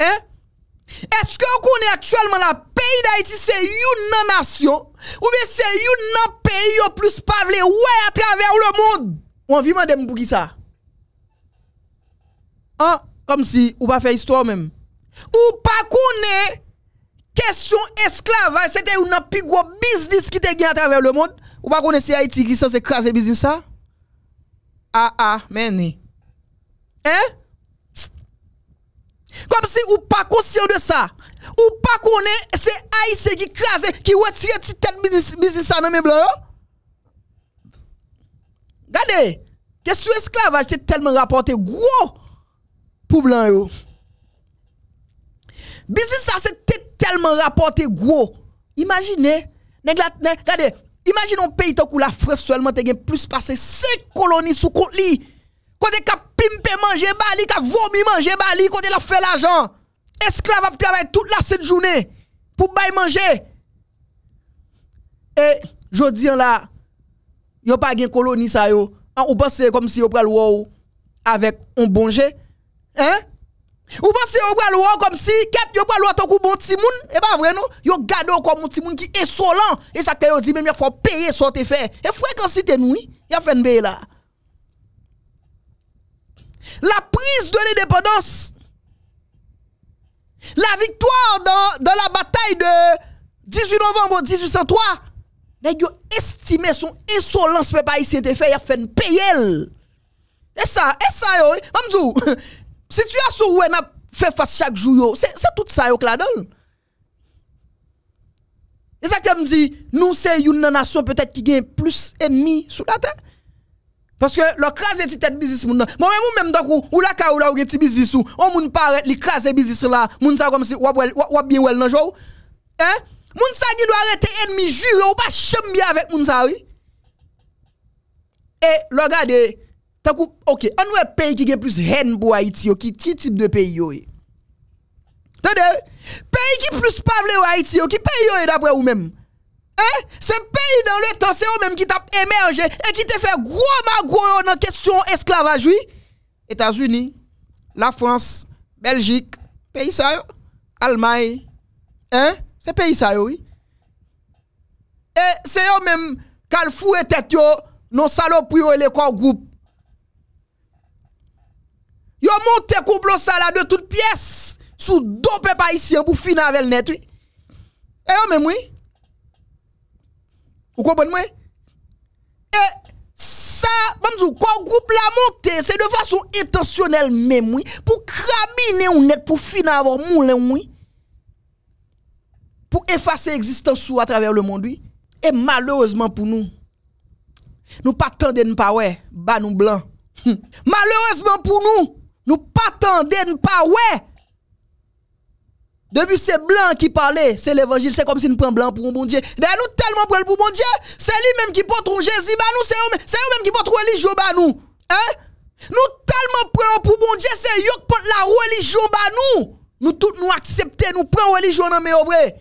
Hein? Est-ce que qu'on connaît eh? actuellement la pays d'Haïti, c'est une nation, ou bien c'est une pays au plus parlé ouais, à travers le monde? On vit, madame, pour qui ça? Hein? Comme si, ou pas faire histoire même. Ou pas connaît question esclavage, c'était une plus gros business qui était gagné à travers le monde. Ou pas connaît c'est Haïti qui s'est écrasé business ça? Ah ah, mais Hein? Comme si ou pas conscient de ça. Ou pas connaît, c'est ce qui crase, qui retire si tête business dans mes blancs. Regardez, hein? question l'esclavage, c'est tellement rapporté gros pour blanc Business ça c'est tellement rapporté gros. Imaginez, regardez, imaginez un pays comme la France seulement plus passé 5 colonies sous côte Côté cap pimpe manger bali, cap vomi manger bali, côté la fait l'argent. Esclave a travaillé toute la cette journée pour bail manger. Et je dis là, yo pas gen colonie ça yo. Ou pensez comme si yo pral wow avec un bon jet. Hein? Ou pensez yo pral wow comme si quatre yo pral le ton bon petit moun, et eh pas ben, vrai non? Yo gade comme un petit moun qui est insolent et ça que yo dit même il faut payer ce te fait. Et fréquence nous, il a fait payer là la prise de l'indépendance, la victoire dans, dans, la bataille de 18 novembre 1803, les gens estimaient son insolence mais haïtien ici, fait, il a fait payer. Et ça, et ça yo, la (laughs) situation où on a fait face chaque jour c'est tout ça yo que Et ça que me dit, nous c'est une nation peut-être qui gagne plus ennemis sous la terre. Paske lò kreze ti tet bizis moun nan. Mwè mwen mèm tak ou, ou lak a ou lò gen ti bizis ou, ou moun pare li kreze bizis la, moun sa kom se wap bien wel nan jò. Moun sa ki do arete en mi jure ou bas shemby avèk moun sa ou. E lò gade, tak ou, an wè peyi ki gen plus hen pou Haiti yo ki tip de peyi yo e. Tede, peyi ki plus pavle ou Haiti yo ki peyi yo e dap wè ou mèm. Hein? C'est un pays dans le temps, c'est eux-mêmes qui t'a émergé et qui te fait gros magro dans la question esclavage, oui. États-Unis, la France, Belgique, pays ça, Allemagne, hein? C'est pays ça, oui. Et c'est eux-mêmes qui fou et tête, non saloperie et les corps groupe. Yo monté complot ça là de toutes pièces sous deux peuple pour finir avec le net, oui. Et eux-mêmes, oui. Vous comprenez Et ça, je dis, groupe la montée, c'est de façon intentionnelle même, oui, pour crabiner ou net, pour finir avoir moulin, oui, pour effacer l'existence à travers le monde, oui. Et malheureusement pour nous, nous pas tendez pas ouais, bah nous blanc, (laughs) malheureusement pour nous, nous pas pas ouais. Depuis c'est blanc qui parlait, c'est l'évangile, c'est comme si nous prenons blanc pour un bon Dieu. D'ailleurs, ben, nous tellement pour un bon Dieu, c'est lui-même qui porte un Jésus, bah nous, c'est eux même qui porte religion, bah nous. Hein? Nous tellement prenons pour bon Dieu, c'est lui qui porte la religion, bah nous. Nous tous nous acceptons, nous prenons religion dans mes vrai.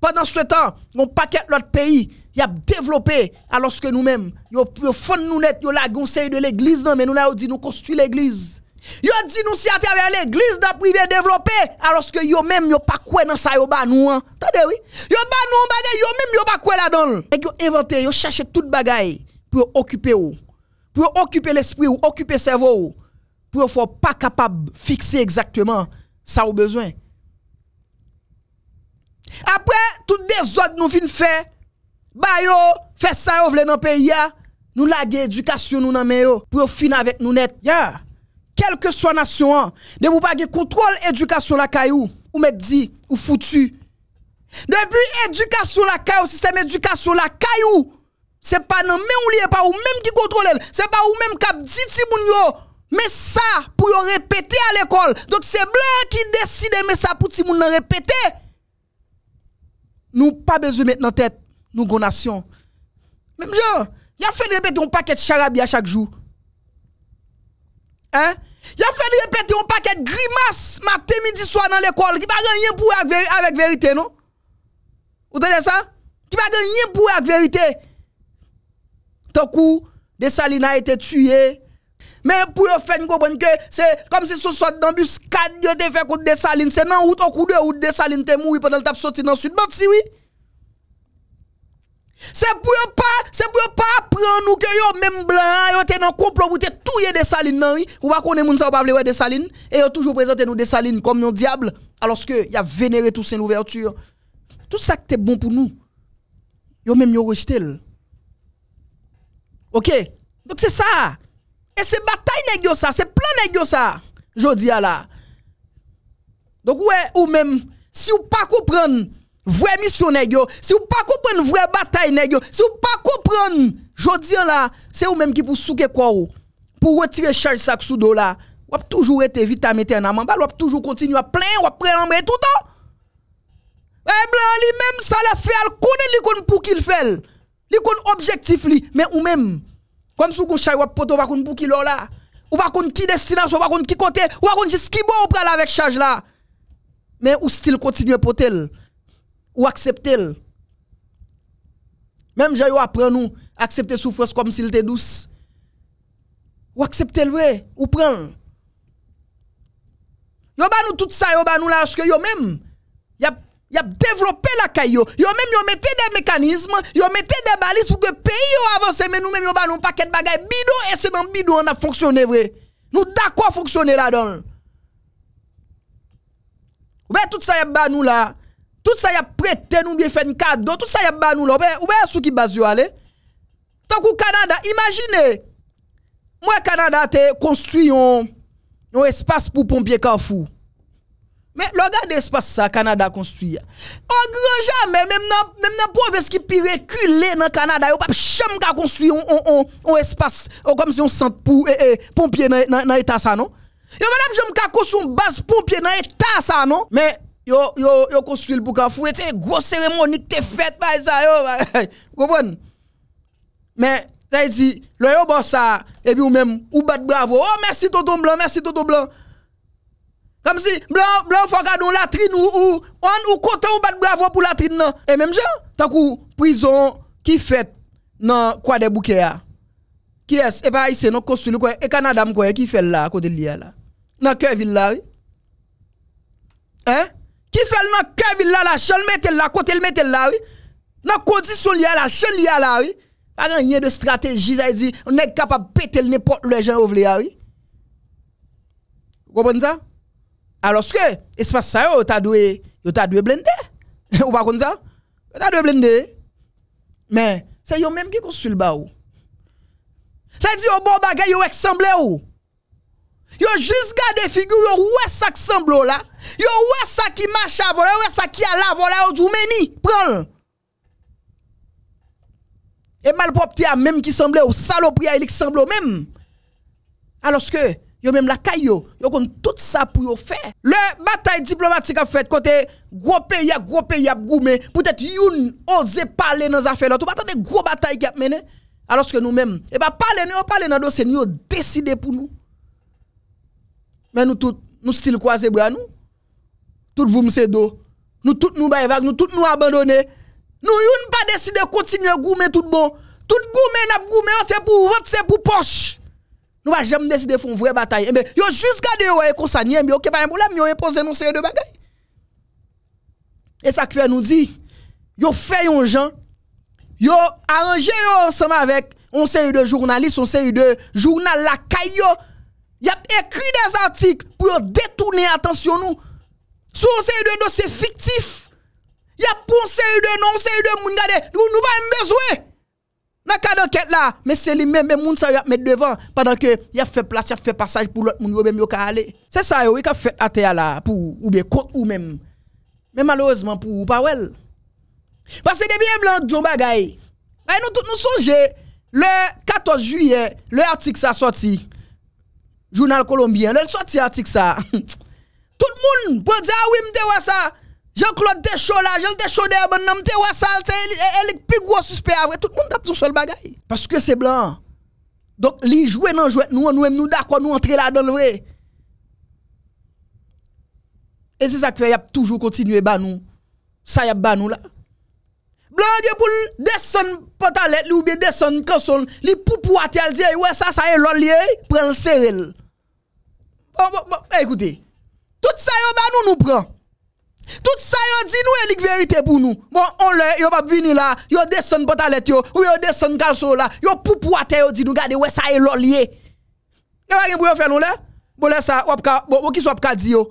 Pendant ce temps, on paquet notre pays, y a développé, alors que nous-mêmes, yo, fond nous net, yo la conseil de l'église, non, mais nous avons on dit, nous construisons l'église. Yo dit nous c'est à travers l'église d'a privé développé alors que yo même yo pas quoi dans ça yo ba nous hein. Attendez oui. Yo ba nous bagay yo même yo pas quoi là-dedans. Et yo inventé, yo cherche toute bagaille pour occuper ou pour occuper l'esprit ou occuper cerveau ou pour faut pas capable fixer exactement ça au besoin. Après toutes des autres nous fin faire ba yo fait ça yo vle dans pays nous laguer éducation nous dans yo pour finir avec nous net. Yeah que soit soit pas de pas pas contrôle éducation la caillou ou met dit ou foutu. Depuis éducation la éducation système éducation la caillou pas pas non mais ou qui pas, ou même qui contrôle c'est pas pas ou même dit si moun yo, mais ça pour répéter à l'école. Donc c'est blanc qui décide mais ça pour tout monde répéter. Nous pas besoin mettre en tête nous gon nation. Même genre, il a fait répéter un paquet de charabia chaque jour. Hein? Ya fè di repeti ou paket grimas matè midi swan nan lekol ki bagan yin pou ak verite nou? Ote de sa? Ki bagan yin pou ak verite. Tokou, Desaline a ete tüyè. Men pou yo fè nko bonke, se kom se sou sot nan buskade yo te fè kout Desaline, se nan wout okou de wout Desaline te mou wipo nan tap soti nan sudbansi wii. C'est pour pas, c'est pour pas prendre nous que yo même blanc, yo t'en complot pour t'es de des salines non, ou pas connaît moun ça ou pas vle des salines et yon toujours présenter nous des salines comme un diable alors que y a vénéré tout sen ouverture. Tout ça qui est bon pour nous. ont même yo rejeté. OK. Donc c'est ça. Et c'est bataille nèg ça, c'est plein nèg ça. Jodi la. Donc ouais ou même si ou pas comprendre vrai missionnaire, si vous pas comprendre vraie bataille, si vous pas comprendre, je dis là, c'est vous-même qui vous souquez quoi, pour retirer charge sac sous dollar, vous avez toujours été vite à mettre en amant, vous avez toujours continué à plein, vous avez tout le temps. Et blanc lui-même, ça l'a fait, il connaît pou pour qu'il fait, lui objectif lui, mais ou même, comme si vous avez un poto, vous pou pour qu'il là. Ou pas contre qui destination, ou pas contre qui côté, ou pas contre qui bon ou pral avec charge là. Mais ou style continue potel. Ou akseptel Mem jan yo apren nou Aksepte soufres kom si lte dous Ou akseptel vre Ou pren Yo ban nou tout sa Yo ban nou la aske yo men Yap devlope la kay yo Yo men yo mette de mekanisme Yo mette de balis pou ke peyi yo avanse Men nou men yo ban nou paket bagay bidou E se nan bidou an ap foksyone vre Nou da kwa foksyone la don Ou ben tout sa Yo ban nou la Tout sa ya prete nou miye fen kado, tout sa ya ban nou lò, oubeye sou ki baz yo ale. Tonkou Kanada, imajine, mwen Kanada te konstuy yon espas pou pompye ka oufou. Men, lò gade espas sa Kanada konstuy ya? O gron jan men, men men pou ve skipi rekule nan Kanada, yo pap chem ka konstuy yon espas, o oh, kom si yon sent pou eh, eh, pompye nan etasa, non? Yo vada pou chem ka konstuy yon bas pompye nan etasa, non? Men, Yo kostwil pou ka fwe. Tiye, gros seremonik te fet pa yon. Ko bon? Me, sa yi di, lò yo (laughs) bosa, ebi ou men, ou bat bravo. Oh, mersi Toton Blan, mersi Toton Blan. Kam si, Blan fwa ka don latrin ou, ou kote ou bat bravo pou latrin nan. E menm jan? Tak ou, prizon ki fet nan kwa de bouke ya. Ki es, epa yise, nou kostwil kwe, ekan adam kwe, ki fel la, kote liya la. Nan ke vila. Eh? Qui fait le Kevin là, la chaîne mette là, côté le mette là, oui. Dans condition liée la chaîne liée là, oui. Pas rien de stratégie, ça dit, on est capable de péter n'importe le gens ouvre là, oui. Vous comprenez ça? Alors ce que, espace ça, vous t'as dû blender. (laughs) Ou pas comme ça? Vous t'as dû blender. Mais, c'est même qui construit le bas Ça dit, vous bon bagay, vous. ressemble ou. Yo juste garde figure, yo est ça semble là. Yo qui marche à voler, ça qui a là, voilà, ou Doumeni, prends. Et malpropre a même qui semblait au saloperie il semble ou même. Alors que, yo même la caillou, yo kon tout ça pour yo faire. Le bataille diplomatique a fait côté gros pays, gros pays a goumé, peut-être youn osé parler dans affaires là, tout pas gros bataille qui a mené. Alors que nous-mêmes, et bah parler nous eh ben, parler dans dossier nous décider pour nous. Mais nous tout nous style croiser bras nous tout vous me Nous tous nous baillons, nous tous nous abandonnés. Nous n'avons pas décidé de continuer à goumer tout bon. Tout goumer, n'a goumer, oh, c'est pour votre, c'est pour poche. Nous va jamais décidé de faire une vraie bataille. Mais eh ben, yo juste de yo et ça, mais eh ben, ok, pas un problème, yo imposé nous série de bagaille. Et ça fait nous dit, yo fait un gens, Vous arrangez ensemble avec on série de journalistes, on série de journal la caillot. Y a écrit des articles pour détourner attention nous. Sous on série de dossiers fictifs. Il y a pour un série de noms, série de moun gade, nous n'avons pas besoin. Dans cas d'enquête là, mais c'est les mêmes moun ça y a mettre devant pendant que y a fait place, y a fait passage pour l'autre moun ou même a aller. C'est ça il y a fait à terre là pour ou bien contre ou même. Mais malheureusement pour ou pas Parce que depuis blanc John bagay. Bah, nous tout nous songe le 14 juillet, le article ça sorti. Journal colombien, le sorti article ça. (laughs) Tout le monde, pour dire, ah oui, m'te wa ça. Jean-Claude Deschaux là, Jean Deschaux de te wa ça, c'est est plus gros suspect après. Ah tout le monde tape tout seul bagaille. Parce que c'est blanc. Donc, li jouer non jouer, nous, nous, nous d'accord, nous entrer là dans le vrai. Et c'est ça que y a toujours continué bah nous. Ça y a bah nous là. Blanc pour descendre pantalette ou bien descendre canson, li poupou à dit eh, ouais ça ça est l'olier, prend le serrel. Bon, bon, bon, écoutez. Tout sa yo ba nou nou pran. Tout sa yo di nou e lik verite pou nou. Bon, on le, yo pa vini la, yo desen patalet yo, yo desen kalso la, yo pupu ate yo di nou gade we sa e lol ye. Kwa e wak gen pou yo fen nou le? Bon le sa, wap ka, bon, wou kis wap ka di yo.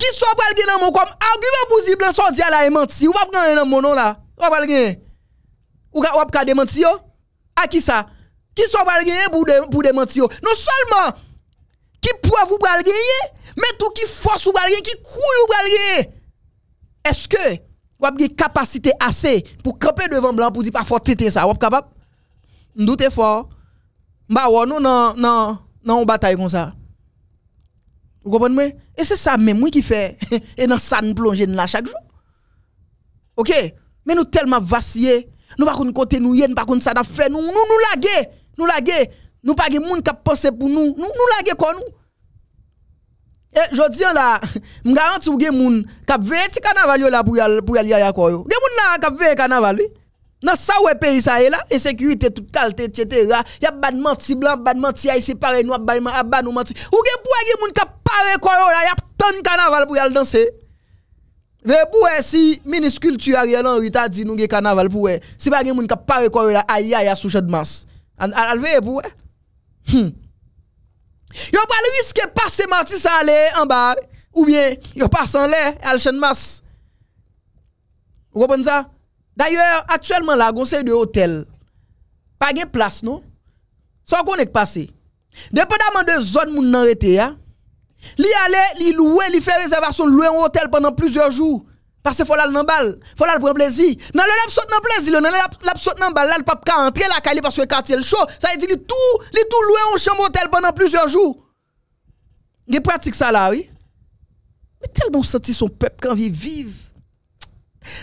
Kis wap wak gen nan moun koum, a ou gwen pou zible son di ala e manti. Wap kan enan moun nou la? Wap wak gen? Wou ka wap ka de manti yo? A ki sa? Kis wap wak gen e pou de manti yo? Nou solman, Qui peut vous pral Mais tout qui force ou pral qui couille ou pral Est-ce que vous avez une capacité assez pour camper devant blanc pour dire pas fort ça, vous êtes capable Doute fort. Bah ouais, nous non non non bataille comme ça. Vous comprenez Et c'est ça même qui fait et dans ça nous plonger là chaque jour. OK Mais nous tellement vacillés nous pas côté nous yé, nous pas ça nous faire, nous nous nous laguer, nous laguer Nou pa gen moun kap pose pou nou, nou la gen konou. E, jodi an la, (laughs) m garanti ou gen moun kap vey ti kanaval yo la pou yal yal yal korou. Gen moun la an kap vey kanaval wey. Nan sa wey perisa e la, e sekirite, tout kalte, etc. Yap ban manti, blan ban manti, ay sipare nou, aban ou manti. Ou gen pou wey gen moun kap pare korou la, yap ton kanaval pou yal danse. Ve pou wey si minis kulturarye lan, rita di nou gen kanaval pou wey. Si ba gen moun kap pare korou la, ayay a souche d'mas. Al vey pou wey. Hmm. Yo pas le risque passer en bas ou bien yo passe en l'air à Mas. Vous ça D'ailleurs, actuellement là, conseil de hôtel pas de place non. Ça qu'on est passé. Dépendamment de zone moun nan rete ya, li aller, li louer, li faire réservation louer hôtel pendant plusieurs jours. Parce que faut là dans balle, faut là prendre plaisir. Dans le lap saute dans plaisir, dans le lap saute dans balle, là le pape ka entrer la calé parce que quartier le chaud, ça veut dire tout, est tout loué en chambre hôtel pendant plusieurs jours. Il pratique ça là, oui. Mais tellement senti son peuple quand il vive.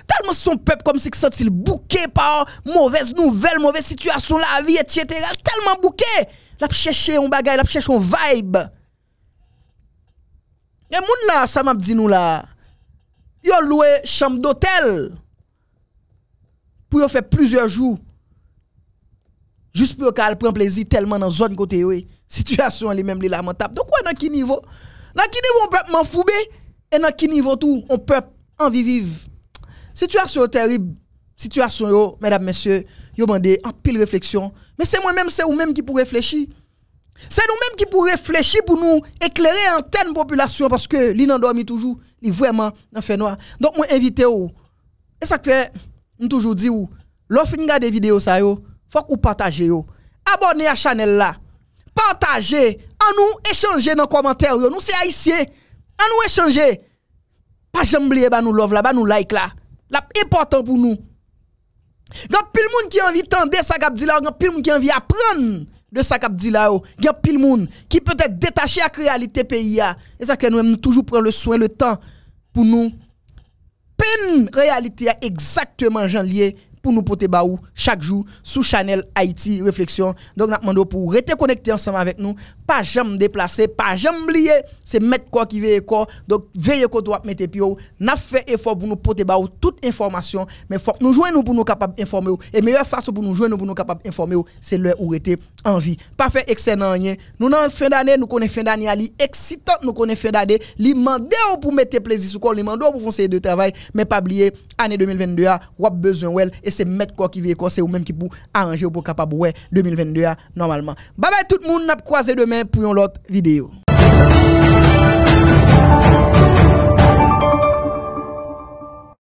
Tellement son peuple comme si senti le bouquet par mauvaise nouvelle, mauvaise situation la vie etc. Tellement bouquet, l'a chercher un bagage, l'a chercher un vibe. Et moun là, ça m'a dit nous là yo loué chambre d'hôtel pour faire plusieurs jours juste pour qu'elle prenne plaisir tellement dans zone côté oui situation elle même lamentable donc quoi dans qui niveau dans qui niveau on peut m'en foubé et dans qui niveau tout on peut en vivre situation terrible situation yo mesdames messieurs yo mandé en pile réflexion mais c'est moi même c'est vous même qui pour réfléchir c'est nous-mêmes qui pour réfléchir, pour nous éclairer en telle population, parce que l'île dormi toujours, il vraiment dans fait noir. Donc, moi, invité vous, Et ça fait, nous toujours dit ou, l'offre des vidéos, ça il faut que vous partagez Abonnez à la chaîne là. Partagez. En nous échanger dans les commentaires, nous c'est haïtiens. En nous échanger. Pas jamais oublier, bah, nous love là, bah, nous like là. La important pour nous. Gan pile monde qui envie tendre ça il y là, gan pile monde qui envie apprendre de ça qu'a dit il y a pile monde qui peut être détaché à la réalité pays. Et ça que nous toujours prendre le soin, le temps pour nous peine réalité exactement jean lié pour nous porter baou chaque jour sous Chanel Haïti réflexion. Donc nous demandons pour rester connecté ensemble avec nous pas jamais déplacer, pas jamais oublier, c'est mettre quoi qui veille quoi. Donc veillez quoi doit mettre pio. N'a fait effort pour nous porter toute information, mais faut nous nous pour nous capable informer et meilleure façon pour nous joindre pour nous capable informer c'est l'heure où était en vie. Pas fait excellent rien. Nous dans fin d'année, nous connaissons fin d'année ali excitant, nous connaissons fin d'année, li mandé pour mettre plaisir sur quoi, li mandé pour conseiller de travail, mais pas oublier année 2022 a e ou besoin well et c'est mettre quoi qui veille quoi, c'est ou même qui pour arranger pour capable ouais 2022 normalement. Bye bye tout le monde, n'a croisé demain pou yon lot videyo.